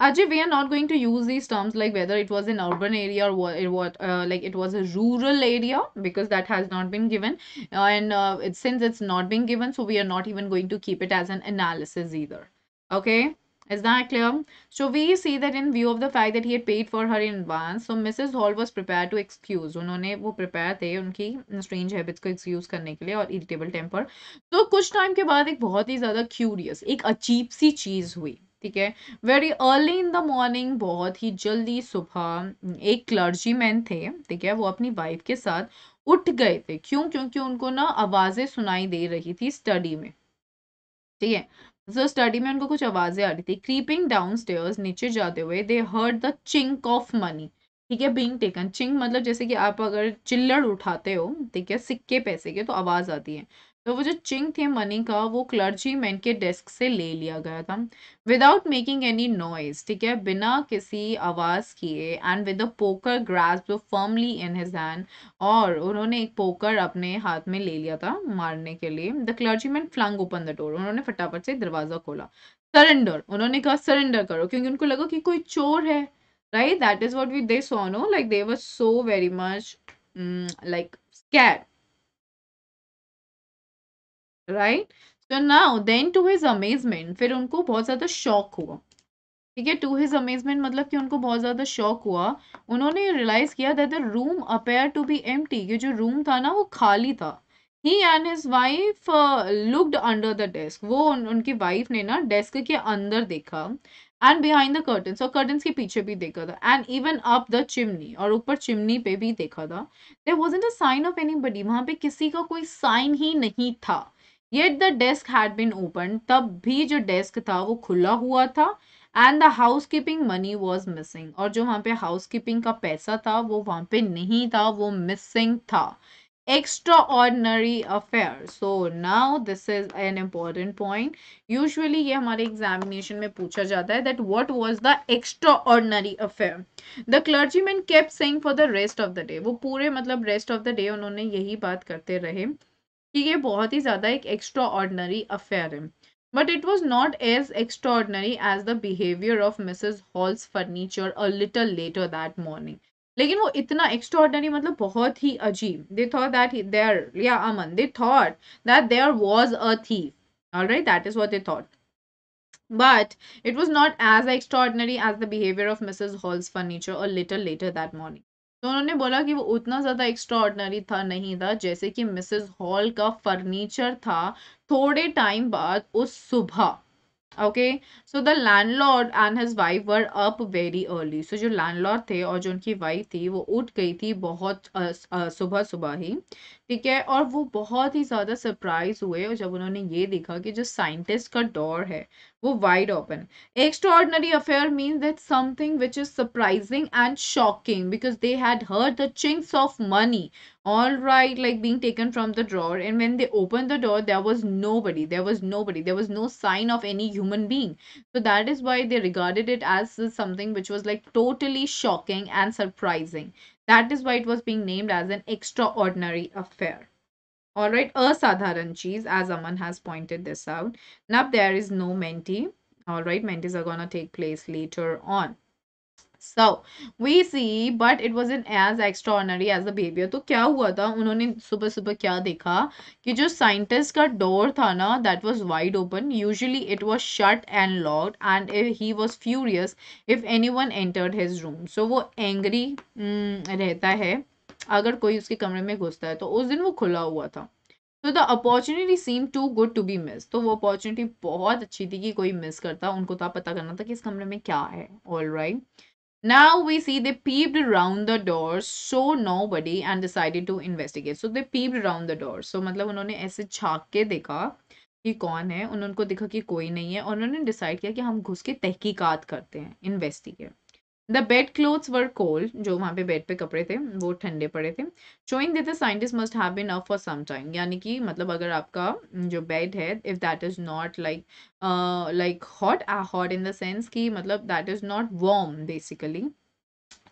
Ajay, we are not going to use these terms like whether it was an urban area or what, what uh, like it was a rural area because that has not been given uh, and uh, it, since it's not been given so we are not even going to keep it as an analysis either okay is that clear? So we see that in view of the fact that he had paid for her in advance, so Mrs. Hall was prepared to excuse. उन्होंने वो prepare थे उनकी strange habits को excuse करने के लिए और irritable temper. So, कुछ time के बाद एक बहुत ही ज़्यादा curious, एक अजीब सी चीज़ हुई. ठीक है very early in the morning बहुत ही जल्दी सुबह एक क्लर्जी मैन थे ठीक है वो अपनी वाइफ के साथ उठ गए थे क्यों क्योंकि उनको ना आवाज़ें सुनाई दे रही थी स्टडी में ठीक है सो स्टडी में उनको कुछ आवाज़ें आ रही थी क्रीपिंग डाउन स्टेयर्स नीचे जाते हुए they heard the chink of money ठीक है बींग टेकन चिंक मतलब जैसे कि आप अगर चिल्लड़ उठाते हो ठीक है सिक्के पैसे के तो आवाज़ आती है तो वो जो चिंग थे मनी का वो क्लर्जी मैन के डेस्क से ले लिया गया था विदाउट मेकिंग एनी नॉइज ठीक है बिना किसी आवाज़ किए एंड विद अ पोकर जो फर्मली इन हिज हैंड और उन्होंने एक पोकर अपने हाथ में ले लिया था मारने के लिए the clergyman flung open the door उन्होंने फटाफट से दरवाज़ा खोला सरेंडर उन्होंने कहा सरेंडर करो क्योंकि उनको लगा कि कोई चोर है right that is what we they so no like they were so very much like scared right so now then to his amazement फिर उनको बहुत ज़्यादा शौक हुआ ठीक है टू हिज अमेजमेंट मतलब कि उनको बहुत ज़्यादा शौक हुआ उन्होंने रियलाइज़ किया that the room appear to be एम ये जो रूम था ना वो खाली था he and his wife looked under the desk वो उन, उनकी वाइफ ने ना डेस्क के अंदर देखा एंड बिहाइंड द कर्टन और कर्टन के पीछे भी देखा था and even up the chimney और ऊपर चिमनी पे भी देखा था there was in the sign of anybody वहाँ पे किसी का कोई साइन ही नहीं था yet the desk had been open तब भी जो डेस्क था वो खुला हुआ था and the housekeeping money was missing और जो वहाँ पे हाउस कीपिंग का पैसा था वो वहाँ पे नहीं था वो मिसिंग था extraordinary affair so now this is an important point usually ये हमारे एग्जामिनेशन में पूछा जाता है that what was the extraordinary affair the clergyman kept sing for the rest of the day वो पूरे मतलब रेस्ट ऑफ द डे उन्होंने यही बात करते रहे कि ये बहुत ही ज़्यादा एक एक्स्ट्रा ऑर्डनरी अफेयर है but it was not as extraordinary as the behaviour of Mrs Hall's furniture a little later that morning लेकिन वो इतना एक्स्ट्रा ऑर्डनरी मतलब बहुत ही अजीब दे थॉट दैट देयर या Aman they thought that there was a all right that is what they thought but it was not as extraordinary as the behaviour of Mrs Hall's furniture a little later that morning तो उन्होंने बोला कि वो उतना ज़्यादा extra था नहीं था जैसे कि मिसेस हॉल का फर्नीचर था थोड़े टाइम बाद उस सुबह okay so the landlord and his wife were up very early so जो लैंडलॉर्ड थे और जो उनकी वाइफ थी वो उठ गई थी बहुत सुबह सुबह ही ठीक है और वो बहुत ही ज़्यादा सरप्राइज हुए और जब उन्होंने ये देखा कि जो साइंटिस्ट का डोर है वो wide open extraordinary affair means that something which is surprising and shocking because they had heard the chinks of money all right like being taken from the drawer and when they opened the door there was nobody there was nobody there was no sign of any human being so that is why they regarded it as something which was like totally shocking and surprising that is why it was being named as an extraordinary affair all right a sadharan cheese as aman has pointed this out now there is no mentee all right mentees are gonna take place later on so we see but it wasn't as extraordinary as the baby so kya hua tha unhone super super kya dekha he jo scientist ka door tha that was wide open usually it was shut and locked and eh, he was furious if anyone entered his room so wo angry mm, अगर कोई उसके कमरे में घुसता है तो उस दिन वो खुला हुआ था तो the opportunity seem too good to be miss तो वो अपॉर्चुनिटी बहुत अच्छी थी कि कोई मिस करता उनको तो पता करना था कि इस कमरे में क्या है all right we see see peeped round the door so nobody and decided to investigate so they peeped round the door so मतलब उन्होंने ऐसे छाक के देखा कि कौन है उन्होंने उनको देखा कि कोई नहीं है और उन्होंने डिसाइड किया कि हम घुस के तहकीकात करते हैं investigate The bed clothes were cold. जो वहाँ पे बेड पे कपड़े थे वो ठंडे पड़े थे showing that the scientist must have been up for some time यानी कि मतलब अगर आपका जो बेड है if that is not like like hot hot in the sense कि मतलब that is not warm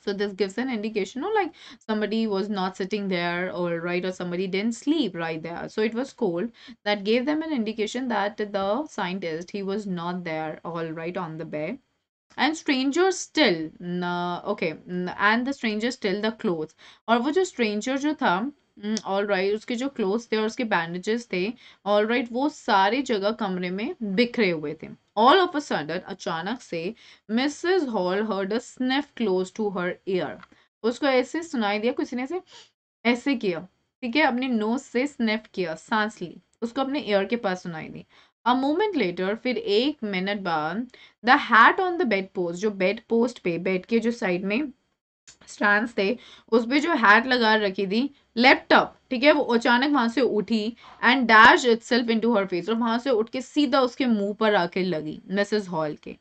so this gives an indication of like somebody was not sitting there or right or somebody didn't sleep right there so it was cold that gave them an indication that the scientist he was not there all right on the bed and stranger still okay and the stranger still the cloth और वो जो stranger जो था all mm, right right, उसके जो cloth थे और उसके बैंडेजेस थे ऑल राइट right, वो सारे जगह कमरे में बिखरे हुए थे ऑल ऑफ अ सडन अचानक से Mrs Hall heard a sniff close to her ear उसको ऐसे सुनाई दिया किसी ने से ऐसे किया ठीक है अपने नोज से स्नेफ किया सांस ली उसको अपने ईयर के पास सुनाई दी अ मोमेंट लेटर फिर एक मिनट बाद the hat on the bedpost जो बेड पोस्ट पे बेड के जो साइड में स्टैंड थे उस पर जो हैट लगा रखी थी लैपटॉप ठीक है वो अचानक वहां से उठी and dash itself into her face और वहां से उठ के सीधा उसके मुंह पर आके लगी मिसेज हॉल के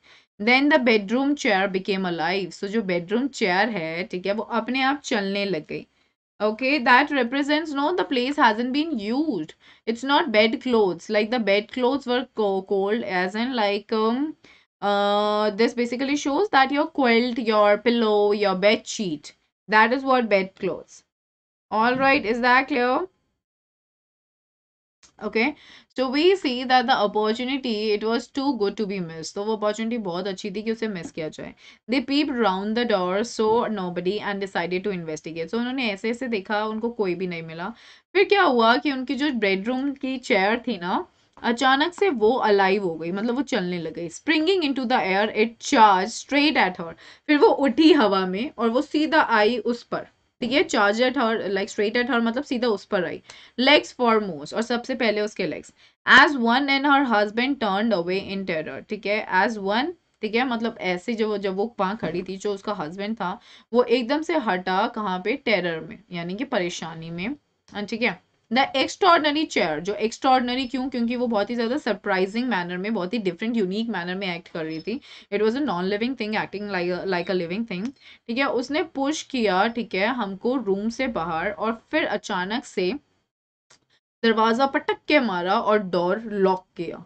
then the bedroom chair became alive so जो बेडरूम चेयर है ठीक है वो अपने आप चलने लग गई okay that represents no the place hasn't been used it's not bed clothes like the bed clothes were co cold as in like um uh this basically shows that your quilt your pillow your bed sheet that is what bed clothes all right is that clear okay so we see that the opportunity it was too good to be miss तो वो opportunity बहुत अच्छी थी कि उसे miss किया जाए peep round the door so nobody and decided to investigate so उन्होंने ऐसे ऐसे देखा उनको कोई भी नहीं मिला फिर क्या हुआ कि उनकी जो बेडरूम की चेयर थी ना अचानक से वो अलाइव हो गई मतलब वो चलने लग गई springing into the air it charge straight at her फिर वो उठी हवा में और वो सीधा आई उस पर ठीक है charge at her like straight at her मतलब सीधा उस पर आई लेग्स फॉर मोस्ट और सबसे पहले उसके legs as one and her husband turn away in terror ठीक है एज वन ठीक है मतलब ऐसे जो जब वो वहाँ खड़ी थी जो उसका हस्बैंड था वो एकदम से हटा कहाँ पे टेरर में यानी कि परेशानी में हाँ, ठीक है द एक्स्ट्रॉर्डनरी चेयर जो एक्स्ट्रॉर्डनरी क्यों क्योंकि वो बहुत ही ज़्यादा सरप्राइजिंग मैनर में बहुत ही डिफरेंट यूनिक मैनर में एक्ट कर रही थी it was a non living thing acting like a living thing ठीक है उसने पुश किया ठीक है हमको रूम से बाहर और फिर अचानक से दरवाज़ा पटक के मारा और डोर लॉक किया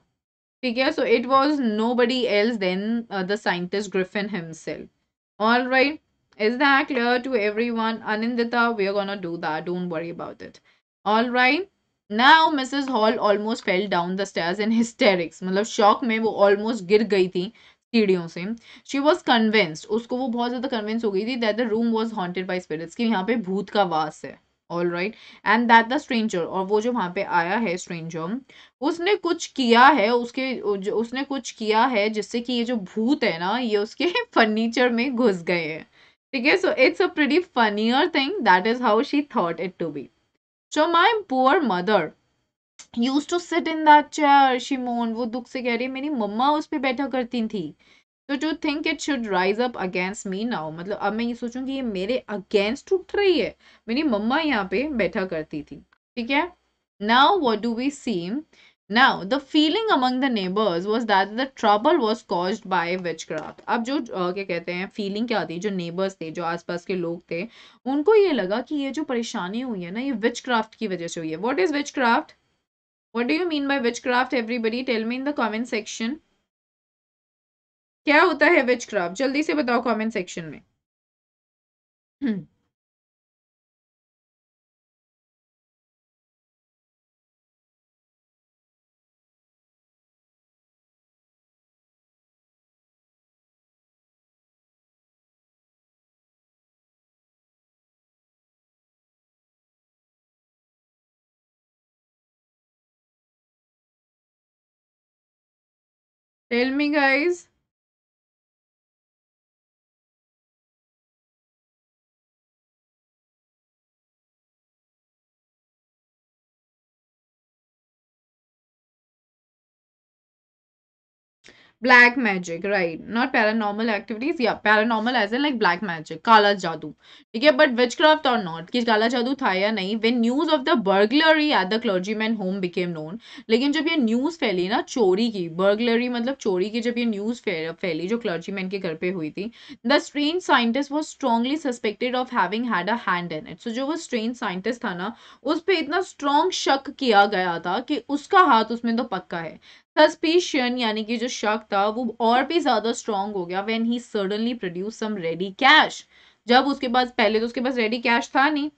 ठीक है so it was nobody else than the scientist Griffin himself all right is that clear to everyone Anindita we are gonna do that don't worry about it all right now Mrs Hall almost fell down the stairs in hysterics मतलब shock में वो almost गिर गई थी सीढ़ियों से she was convinced उसको वो बहुत ज़्यादा कन्विंस हो गई थी that the room was haunted by spirits कि यहाँ पे भूत का वास है all right and that the stranger और वो जो वहाँ पे आया है स्ट्रेंजर उसने कुछ किया है उसके उसने कुछ किया है जिससे कि ये जो भूत है ना ये उसके फर्नीचर में घुस गए हैं ठीक है so it's a pretty funnier thing that is how she thought it to be so my poor mother used to sit in that chair शिमोन वो दुख से कह रही है मेरी मम्मा उस पर बैठा करती थी तो to think it should rise up against me now मतलब अब मैं ये सोचूं कि ये मेरे अगेंस्ट उठ रही है मेरी मम्मा यहाँ पे बैठा करती थी ठीक है now what do we seem now the feeling among the neighbours was that the trouble was cause by witchcraft अब जो uh, क्या कहते हैं फीलिंग क्या होती है जो नेबर्स थे जो आसपास के लोग थे उनको ये लगा कि ये जो परेशानी हुई है ना ये विच क्राफ्ट की वजह से हुई है what is witch craft what do you mean by witch craft everybody tell me in the comment section क्या होता है विच क्राफ्ट जल्दी से बताओ कॉमेंट सेक्शन में tell me guys black magic right not paranormal activities या paranormal as a like black magic काला जादू ठीक है बट विच क्राफ्ट और नॉट कि काला जादू था या नहीं when news of the burglary at the clergyman home became known लेकिन जब ये न्यूज फैली ना चोरी की बर्गलरी मतलब चोरी की जब ये न्यूज फैली जो क्लर्जी मैन के घर पर हुई थी the strange scientist was strongly suspected of having had a hand in it so जो वो स्ट्रेन साइंटिस्ट था ना उस पर इतना स्ट्रॉन्ग शक किया गया था कि उसका हाथ उसमें तो पक्का है सस्पेशन यानी कि जो शक था वो और भी ज़्यादा स्ट्रांग हो गया when he suddenly produce some ready cash जब उसके पास पहले तो उसके पास रेडी कैश था नहीं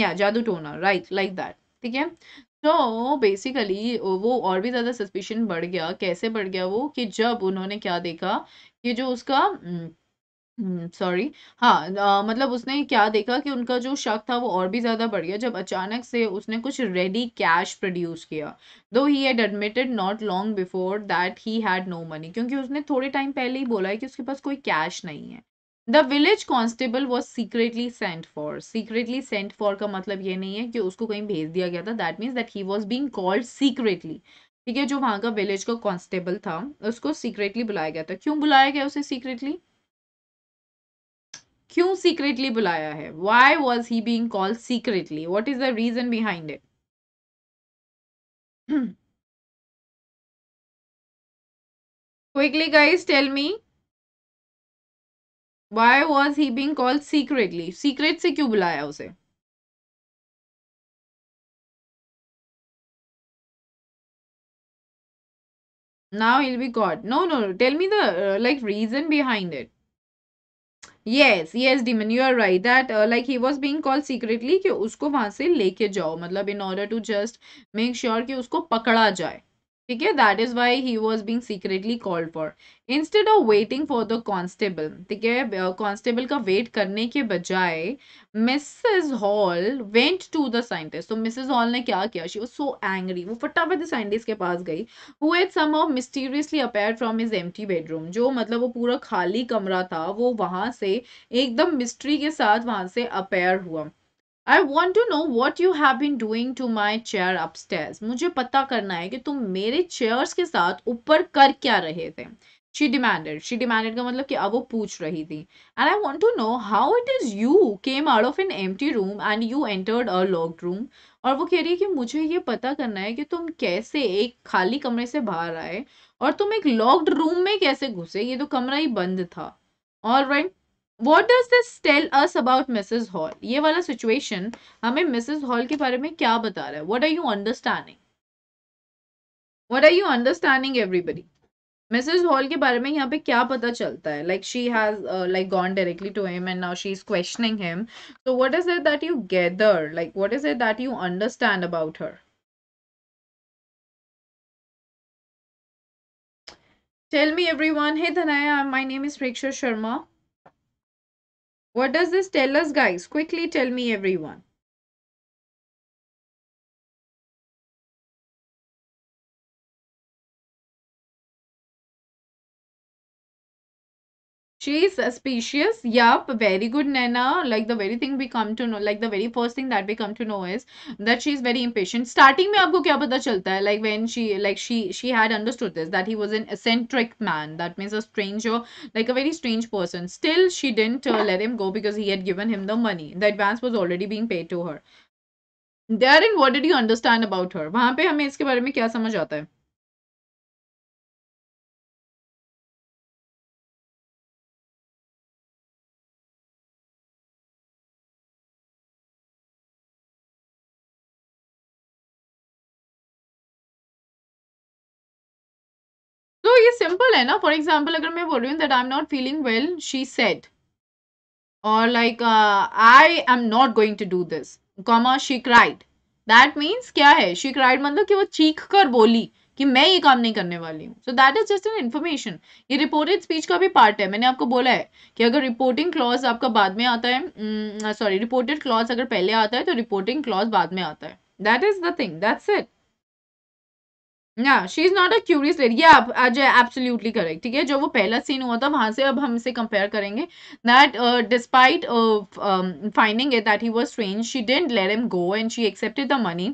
या hmm, जादू टोना राइट लाइक दैट ठीक है तो बेसिकली वो और भी ज़्यादा सस्पेशन बढ़ गया कैसे बढ़ गया वो कि जब उन्होंने क्या देखा कि जो उसका hmm, सॉरी हम्म, हाँ आ, मतलब उसने क्या देखा कि उनका जो शक था वो और भी ज़्यादा बढ़ गया जब अचानक से उसने कुछ रेडी कैश प्रोड्यूस किया though he had admitted not long before that he had no money क्योंकि उसने थोड़े टाइम पहले ही बोला है कि उसके पास कोई कैश नहीं है the village constable was secretly sent for secretly sent for का मतलब ये नहीं है कि उसको कहीं भेज दिया गया था that means that he was being called secretly ठीक है जो वहाँ का विलेज का कॉन्स्टेबल था उसको सीक्रेटली बुलाया गया था क्यों बुलाया गया उसे सीक्रेटली क्यों सीक्रेटली बुलाया है why was he being call secretly what is the reason behind it quickly guys tell me why was he being called secretly secret से क्यों बुलाया उसे now he'll be caught no no tell me the uh, like reason behind it yes yes डीमन you are right that like he was being call secretly कि उसको वहाँ से लेके जाओ मतलब in order to just make sure कि उसको पकड़ा जाए ठीक है that is why he was being secretly called for instead of waiting for the constable ठीक है कॉन्स्टेबल का वेट करने के बजाय Mrs Hall went to the scientist तो मिसेज हॉल ने क्या किया शी वॉज सो एंग्री वो फटाफट द साइंटिस्ट के पास गई who at some of mysteriously appear from is empty bedroom जो मतलब वो पूरा खाली कमरा था वो वहाँ से एकदम मिस्ट्री के साथ वहाँ से अपेयर हुआ I want to know what you have been doing to my chair upstair मुझे पता करना है कि तुम मेरे चेयर्स के साथ ऊपर कर क्या रहे थे शी डिमांडेड शी डिमांडेड का मतलब कि अब वो पूछ रही थी and I want to know how it is you came out of an empty room and you entered a locked room और वो कह रही है कि मुझे ये पता करना है कि तुम कैसे एक खाली कमरे से बाहर आए और तुम एक लॉक्ड रूम में कैसे घुसे ये तो कमरा ही बंद था और right what does this tell us about Mrs Hall ये वाला सिचुएशन हमें मिसेज हॉल के बारे में क्या बता रहा है what are you understanding what are you understanding everybody Mrs Hall के बारे में यहाँ पे क्या पता चलता है like she has like gone directly to him and now she is questioning him so what is it that you gather like what is it that you understand about her Tell me everyone, hey Dhanaya, my name is Preksha Sharma. What does this tell us guys? Quickly tell me everyone. she is suspicious yup very good nana like the very thing we come to know like the very first thing that we come to know is that she is very impatient starting में आपको क्या पता चलता है like when she like she she had understood this that he was an eccentric man that means a stranger like a very strange person still she didn't uh, let him go because he had given him the money the advance was already being paid to her there in what did you understand about her वहां पे हमें इसके बारे में क्या समझ आता है सिंपल है ना फॉर एग्जाम्पल अगर मैं बोल रही हूँ that I am not feeling well she said और like I am not going to do this comma she cried that means क्या है शी क्राइड मतलब कि वो चीख कर बोली कि मैं ये काम नहीं करने वाली हूँ so that is just an information ये रिपोर्टेड स्पीच का भी पार्ट है मैंने आपको बोला है कि अगर रिपोर्टिंग क्लॉज आपका बाद में आता है सॉरी रिपोर्टेड क्लॉज अगर पहले आता है तो रिपोर्टिंग क्लॉज बाद में आता है that is the thing that's it ना she is not a curious lady ये आप आज एब्सोल्यूटली करेक्ट ठीक है जो वो पहला सीन हुआ था वहां से अब हम इसे कंपेयर करेंगे that despite finding it that he was strange she didn't late M go and she accepted the money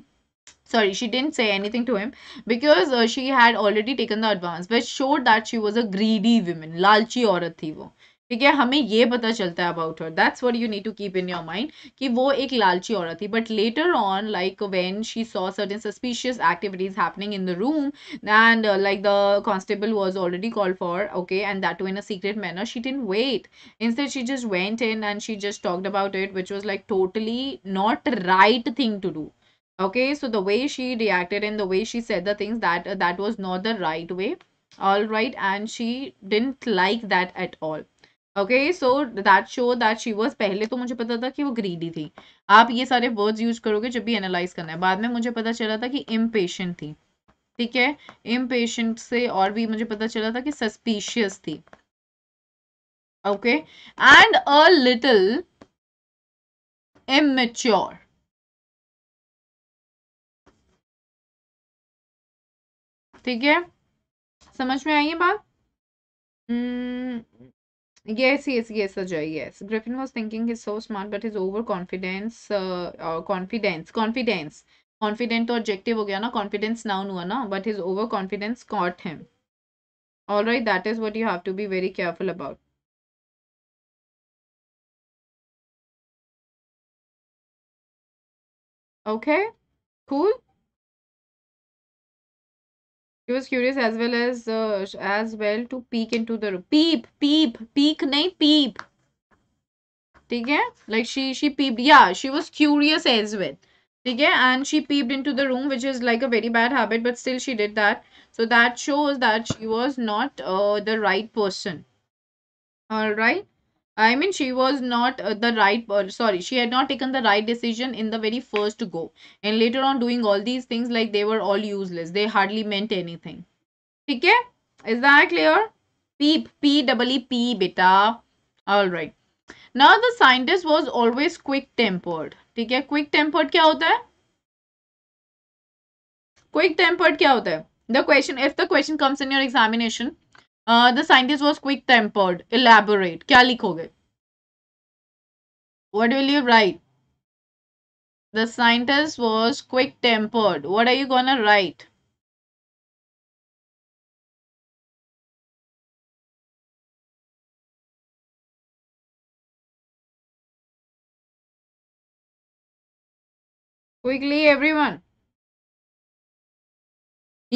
sorry she didn't say anything to him because uh, she had already taken the advance which showed that she was a greedy woman lalchi aurat thi wo ठीक है हमें ये पता चलता है about her that's what you need to keep in your mind कि वो एक लालची औरत थी but later on like when she saw certain suspicious activities happening in the room and like the constable was already called for okay and that too in a secret manner she didn't wait instead she just went in and she just talked about it which was like totally not right thing to do okay so the way she reacted and the way she said the things that uh, that was not the right way all right and she didn't like that at all okay so that show that she was पहले तो मुझे पता था कि वो greedy थी आप ये सारे वर्ड्स यूज करोगे जब भी एनालाइज करना है बाद में मुझे पता चला था कि इम्पेशेंट थी ठीक है इम्पेशेंट से और भी मुझे पता चला था कि सस्पिशियस थी okay and a little immature ठीक है समझ में आई है बात hmm, Yes, yes, yes, Ajay. Yes, Griffin was thinking he's so smart, but his overconfidence, uh, uh, confidence, confidence, confident objective adjective हो गया ना, confidence noun हुआ ना, but his overconfidence caught him. All right, that is what you have to be very careful about. Okay, cool. She was curious as well as uh, as well to peek into the room. Peep, peep, peek nahi peep. Okay, like she she peeped yeah she was curious as well Okay, and she peeped into the room which is like a very bad habit but still she did that so that shows that she was not uh, the right person all right I mean, she was not uh, the right, uh, sorry, she had not taken the right decision in the very first go. And later on doing all these things like they were all useless. They hardly meant anything. Okay? Is that clear? Peep, p double beta. All right. Now the scientist was always quick-tempered. Okay, quick tempered. Tempered क्या होता Quick-tempered, tempered The question. If the question comes in your examination. Uh, the scientist was quick tempered. Elaborate. Kya likhoge? What will you write? The scientist was quick tempered. What are you gonna write? Quickly, everyone.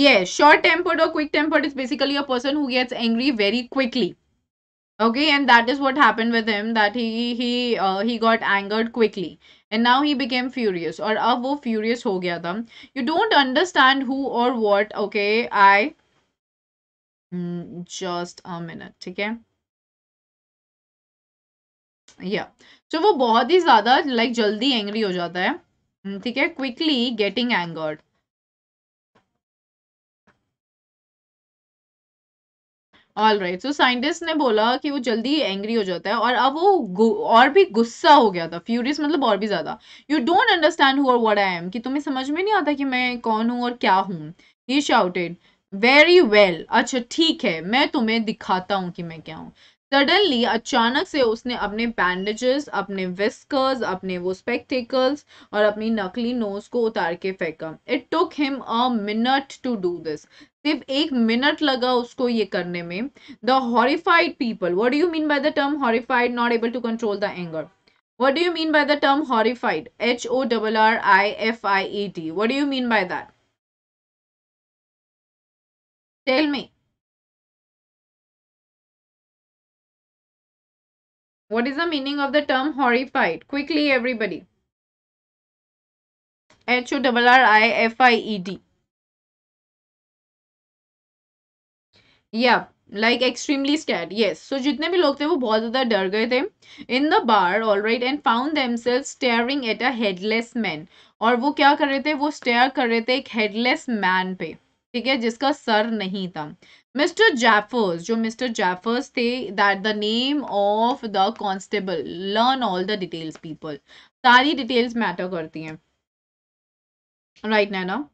yeah short tempered or quick tempered is basically a person who gets angry very quickly okay and that is what happened with him that he he uh, he got angered quickly and now he became furious or ab wo furious ho gaya tha you don't understand who or what okay i just a minute theek hai yeah so वो बहुत ही ज़्यादा like जल्दी angry हो जाता है ठीक है quickly getting angered all right so scientist ने बोला कि वो जल्दी एंग्री हो जाता है और अब वो और भी गुस्सा हो गया था फ्यूरियस मतलब और भी ज़्यादा यू डोंट अंडरस्टैंड हुआ वट आई एम कि तुम्हें समझ में नहीं आता कि मैं कौन हूँ और क्या हूँ ही शाउटेड वेरी वेल अच्छा ठीक है मैं तुम्हें दिखाता हूँ कि मैं क्या हूँ सडनली अचानक से उसने अपने बैंडेजेस अपने विस्कर्स अपने वो स्पेक्टिकल्स और अपनी नकली नोज को उतार के फेंका it took him a minute to do this सिर्फ एक मिनट लगा उसको ये करने में the horrified people what do you mean by the term horrified not able to control the anger what do you mean by the term horrified H O double R I F I E T what do you mean by that tell me What is the meaning of the term horrified? Quickly, everybody. H O R R I F I E D. या like extremely scared yes so जितने भी लोग थे वो बहुत ज़्यादा डर गए थे in the bar all right and found themselves staring at a headless man और वो क्या कर रहे थे वो स्टेयर कर रहे थे एक हेडलेस मैन पे ठीक है जिसका सर नहीं था मिस्टर जैफर्स जो मिस्टर जैफर्स थे that the name of the constable learn all the details people सारी डिटेल्स मैटर करती हैं राइट right, नैना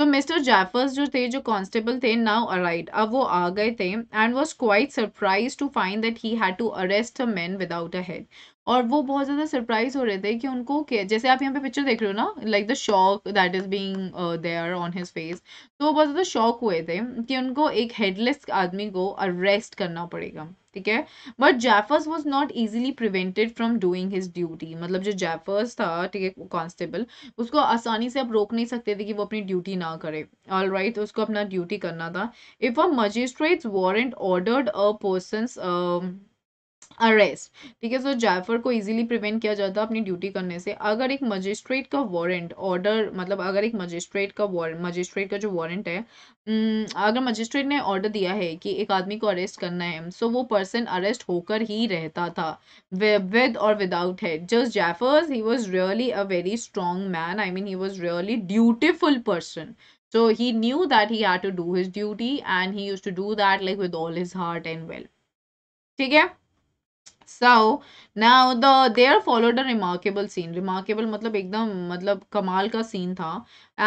तो मिस्टर जैफर्स जो थे जो कांस्टेबल थे नाउ अराइड अब वो आ गए थे and was quite surprise to find that he had to arrest a man without a head और वो बहुत ज़्यादा सरप्राइज हो रहे थे कि उनको के जैसे आप यहाँ पे पिक्चर देख रहे हो ना like the shock that is being there on his face तो वो बहुत ज़्यादा शॉक हुए थे कि उनको एक हेडलेस आदमी को अरेस्ट करना पड़ेगा ठीक है but Jaffers was not easily prevented from doing his duty मतलब जो जैफर्स था ठीक है कॉन्स्टेबल उसको आसानी से आप रोक नहीं सकते थे कि वो अपनी ड्यूटी ना करे ऑल राइट right, उसको अपना ड्यूटी करना था if a magistrate warrant ordered a person arrest ठीक है सो जाफर को इजीली प्रिवेंट किया जाता अपनी ड्यूटी करने से अगर एक मजिस्ट्रेट का वारंट ऑर्डर मतलब अगर एक मजिस्ट्रेट का वारंट मजिस्ट्रेट का जो वारंट है हम्म, अगर मजिस्ट्रेट ने ऑर्डर दिया है कि एक आदमी को अरेस्ट करना है सो so वो पर्सन अरेस्ट होकर ही रहता था विद और विदाउट है just Jaffers he was really a very strong man I mean he was really dutiful person so he knew that he had to do his duty and he used to do that like with all his heart and well ठीक है so now the there followed a remarkable scene remarkable matlab ekdam matlab kamal ka scene tha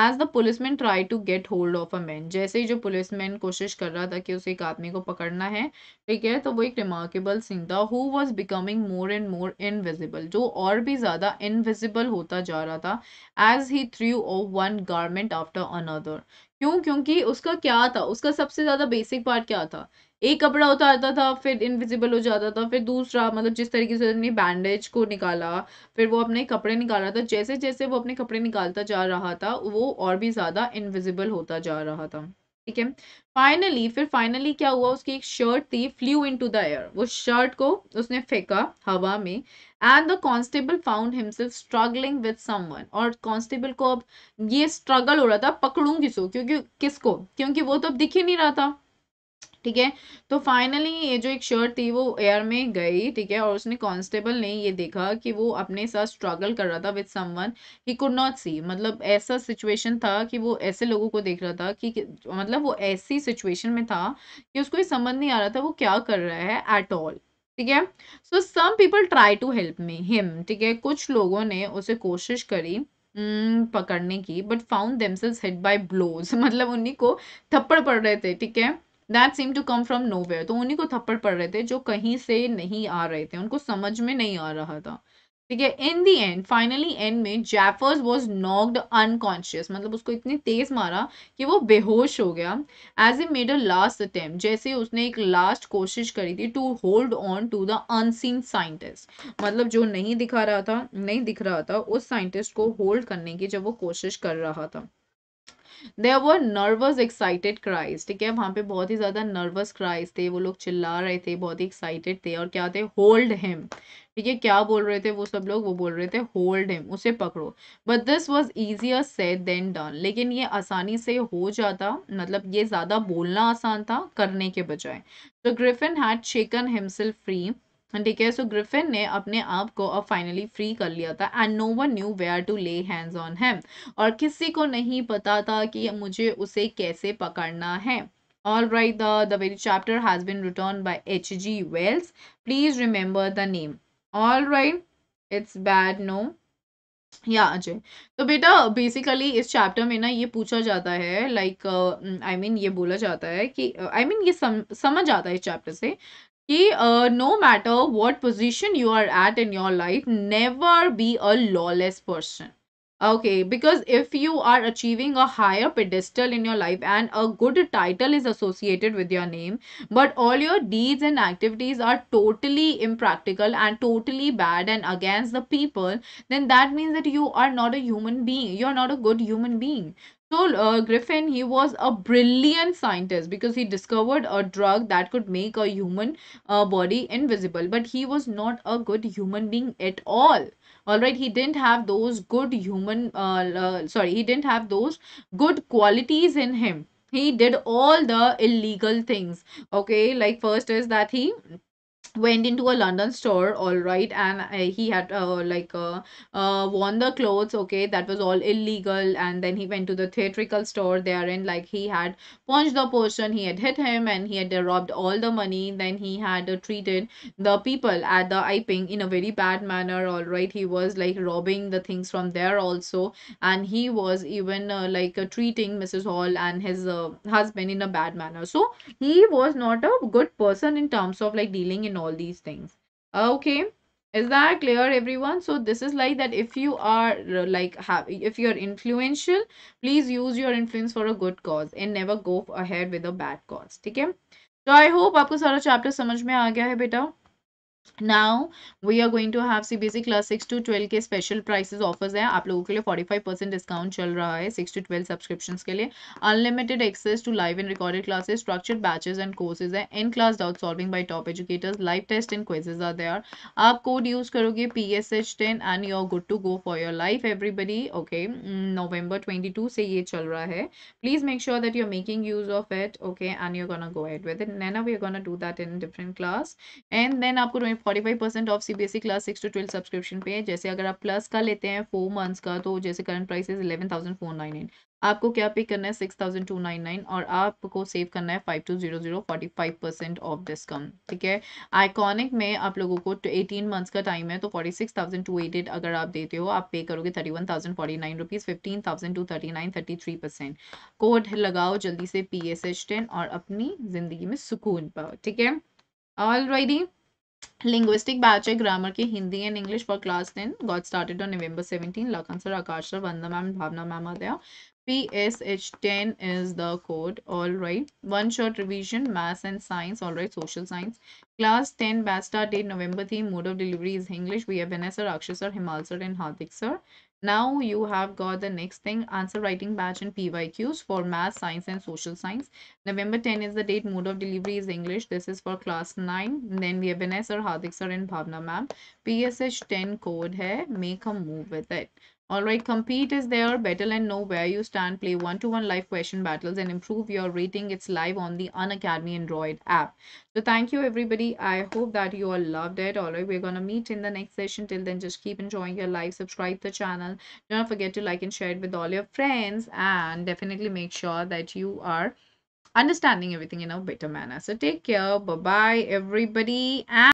as the policeman tried to get hold of a man jaise hi jo policeman koshish kar raha tha ki उसे ek aadmi ko pakadna hai theek hai to wo ek remarkable scene tha who was becoming more and more invisible jo aur bhi zyada invisible hota ja raha tha as he threw off one garment after another क्यों क्योंकि उसका क्या था उसका सबसे ज़्यादा basic part क्या था एक कपड़ा उतारता था फिर इनविजिबल हो जाता था फिर दूसरा मतलब जिस तरीके से उसने बैंडेज को निकाला फिर वो अपने कपड़े निकाल रहा था जैसे जैसे वो अपने कपड़े निकालता जा रहा था वो और भी ज़्यादा इनविजिबल होता जा रहा था ठीक है फाइनली फिर फाइनली क्या हुआ उसकी एक शर्ट थी flew into the air वो शर्ट को उसने फेंका हवा में and the constable found himself struggling with someone और कॉन्स्टेबल को अब ये स्ट्रगल हो रहा था पकड़ूं किसको तो, क्योंकि किसको क्योंकि वो तो अब दिख ही नहीं रहा था ठीक है तो फाइनली ये जो एक शर्ट थी वो एयर में गई ठीक है और उसने कांस्टेबल ने ये देखा कि वो अपने साथ स्ट्रगल कर रहा था with someone he could not see मतलब ऐसा सिचुएशन था कि वो ऐसे लोगों को देख रहा था कि मतलब वो ऐसी सिचुएशन में था कि उसको ये समझ नहीं आ रहा था वो क्या कर रहा है एट ऑल ठीक है so some people try to help me him ठीक है कुछ लोगों ने उसे कोशिश करी हम्म, पकड़ने की but found themselves hit by blows मतलब उन्हीं को थप्पड़ पड़ रहे थे ठीक है that seem to come from no तो उन्हीं को थप्पड़ पड़ रहे थे जो कहीं से नहीं आ रहे थे उनको समझ में नहीं आ रहा था ठीक है in the end finally end में जैफर्स वॉज नॉक्ड अनकॉन्शियस मतलब उसको इतनी तेज मारा कि वो बेहोश हो गया as he made a last attempt जैसे उसने एक लास्ट कोशिश करी थी to hold on to the unseen scientist मतलब जो नहीं दिखा रहा था नहीं दिख रहा था उस साइंटिस्ट को होल्ड करने की जब वो कोशिश कर रहा था देर वो नर्वस एक्साइटेड क्राइज ठीक है वहां पे बहुत ही ज़्यादा नर्वस क्राइज थे वो लोग चिल्ला रहे थे बहुत ही एक्साइटेड थे और क्या थे होल्ड हिम ठीक है क्या बोल रहे थे वो सब लोग वो बोल रहे थे होल्ड हिम उसे पकड़ो but this was easier said than done लेकिन ये आसानी से हो जाता मतलब ये ज़्यादा बोलना आसान था करने के बजाय तो Griffin had shaken himself free ठीक है सो ग्रिफिन ने अपने आप को अब फाइनली फ्री कर लिया था and no one knew where to lay hands on him और किसी को नहीं पता था कि मुझे उसे कैसे पकड़ना है all right the very chapter has been written by H G Wells please remember the name all right it's bad no या अजय तो बेटा बेसिकली इस चैप्टर में ना ये पूछा जाता है लाइक आई मीन ये बोला जाता है कि I uh, I mean mean, ये सम, समझ आता है इस चैप्टर से कि no matter what position you are at in your life, never be a lawless person. Okay, because if you are achieving a higher pedestal in your life and a good title is associated with your name, but all your deeds and activities are totally impractical and totally bad and against the people, then that means that you are not a human being. You're not a good human being. So uh, Griffin, he was a brilliant scientist because he discovered a drug that could make a human uh, body invisible. But he was not a good human being at all. All right, he didn't have those good human, uh, sorry, he didn't have those good qualities in him. He did all the illegal things. Okay, like first is that he went into a london store all right and uh, he had uh, like uh, uh worn the clothes okay that was all illegal and then he went to the theatrical store therein like he had punched the person he had hit him and he had uh, robbed all the money then he had uh, treated the people at the iping in a very bad manner all right he was like robbing the things from there also and he was even uh, like treating mrs hall and his husband in a bad manner so he was not a good person in terms of like dealing in all these things okay is that clear everyone so this is like that if you are uh, like have if you're influential please use your influence for a good cause and never go ahead with a bad cause okay so i hope hope आपको सारा chapter समझ में आ गया है बेटा now we are going to have C C class six to twelve के special prices offers है आप लोगों के लिए फोर्टी फाइव परसेंट डिस्काउंट चल रहा है सिक्स टू ट्वेल्व सब्सक्रिप्शन के लिए unlimited access to live and recorded classes structured batches and courses है in class doubt solving by top educators live test and quizzes are there आप code use करोगे P S H ten and you are good to go for your life everybody okay November twenty two से ये चल रहा है please make sure that you are making use of it okay and you gonna go ahead with Naina we are gonna do that in different class and then आपको में forty five percent off CBSE class six to twelve subscription पे जैसे अगर आप plus का लेते हैं four months का तो जैसे current price is eleven thousand four nine nine आपको क्या पे करना है six thousand two nine nine और आपको सेव करना है five two zero zero forty five percent off discount ठीक है आइकॉनिक में आप लोगों को एटीन तो मंथ्स का टाइम है तो forty six thousand two eight अगर आप देते हो आप पे करोगे thirty one thousand forty nine rupees fifteen thousand two thirty nine thirty three percent code लगाओ जल्दी से पी एस एच टेन और अपनी ज़िंदगी में सुकून पाओ ठीक है alrighty linguistic bachelor grammar ki hindi and english for class 10 got started on november 17 lakhan sir akash sir vanda ma'am bhavna ma'am are there psh10 is the code all right one shot revision math and science all right social science class 10 batch start date november theme mode of delivery is english we have vanessa raksha sir himal sir and hardik sir Now you have got the next thing answer writing batch and PYQs for math, science and social science. November 10 is the date. Mode of delivery is English. This is for class 9. Then we have Vanessa, Hardik sir and Bhavna ma'am. PSH 10 code hai. Make a move with it. Alright, compete is there. Battle and know where you stand. Play one-to-one -one live question battles and improve your rating. It's live on the Unacademy Android app. So thank you everybody. I hope that you all loved it. Alright, we're gonna meet in the next session. Till then, just keep enjoying your life. Subscribe the channel. Don't forget to like and share it with all your friends. And definitely make sure that you are understanding everything in a better manner. So take care. Bye-bye everybody. And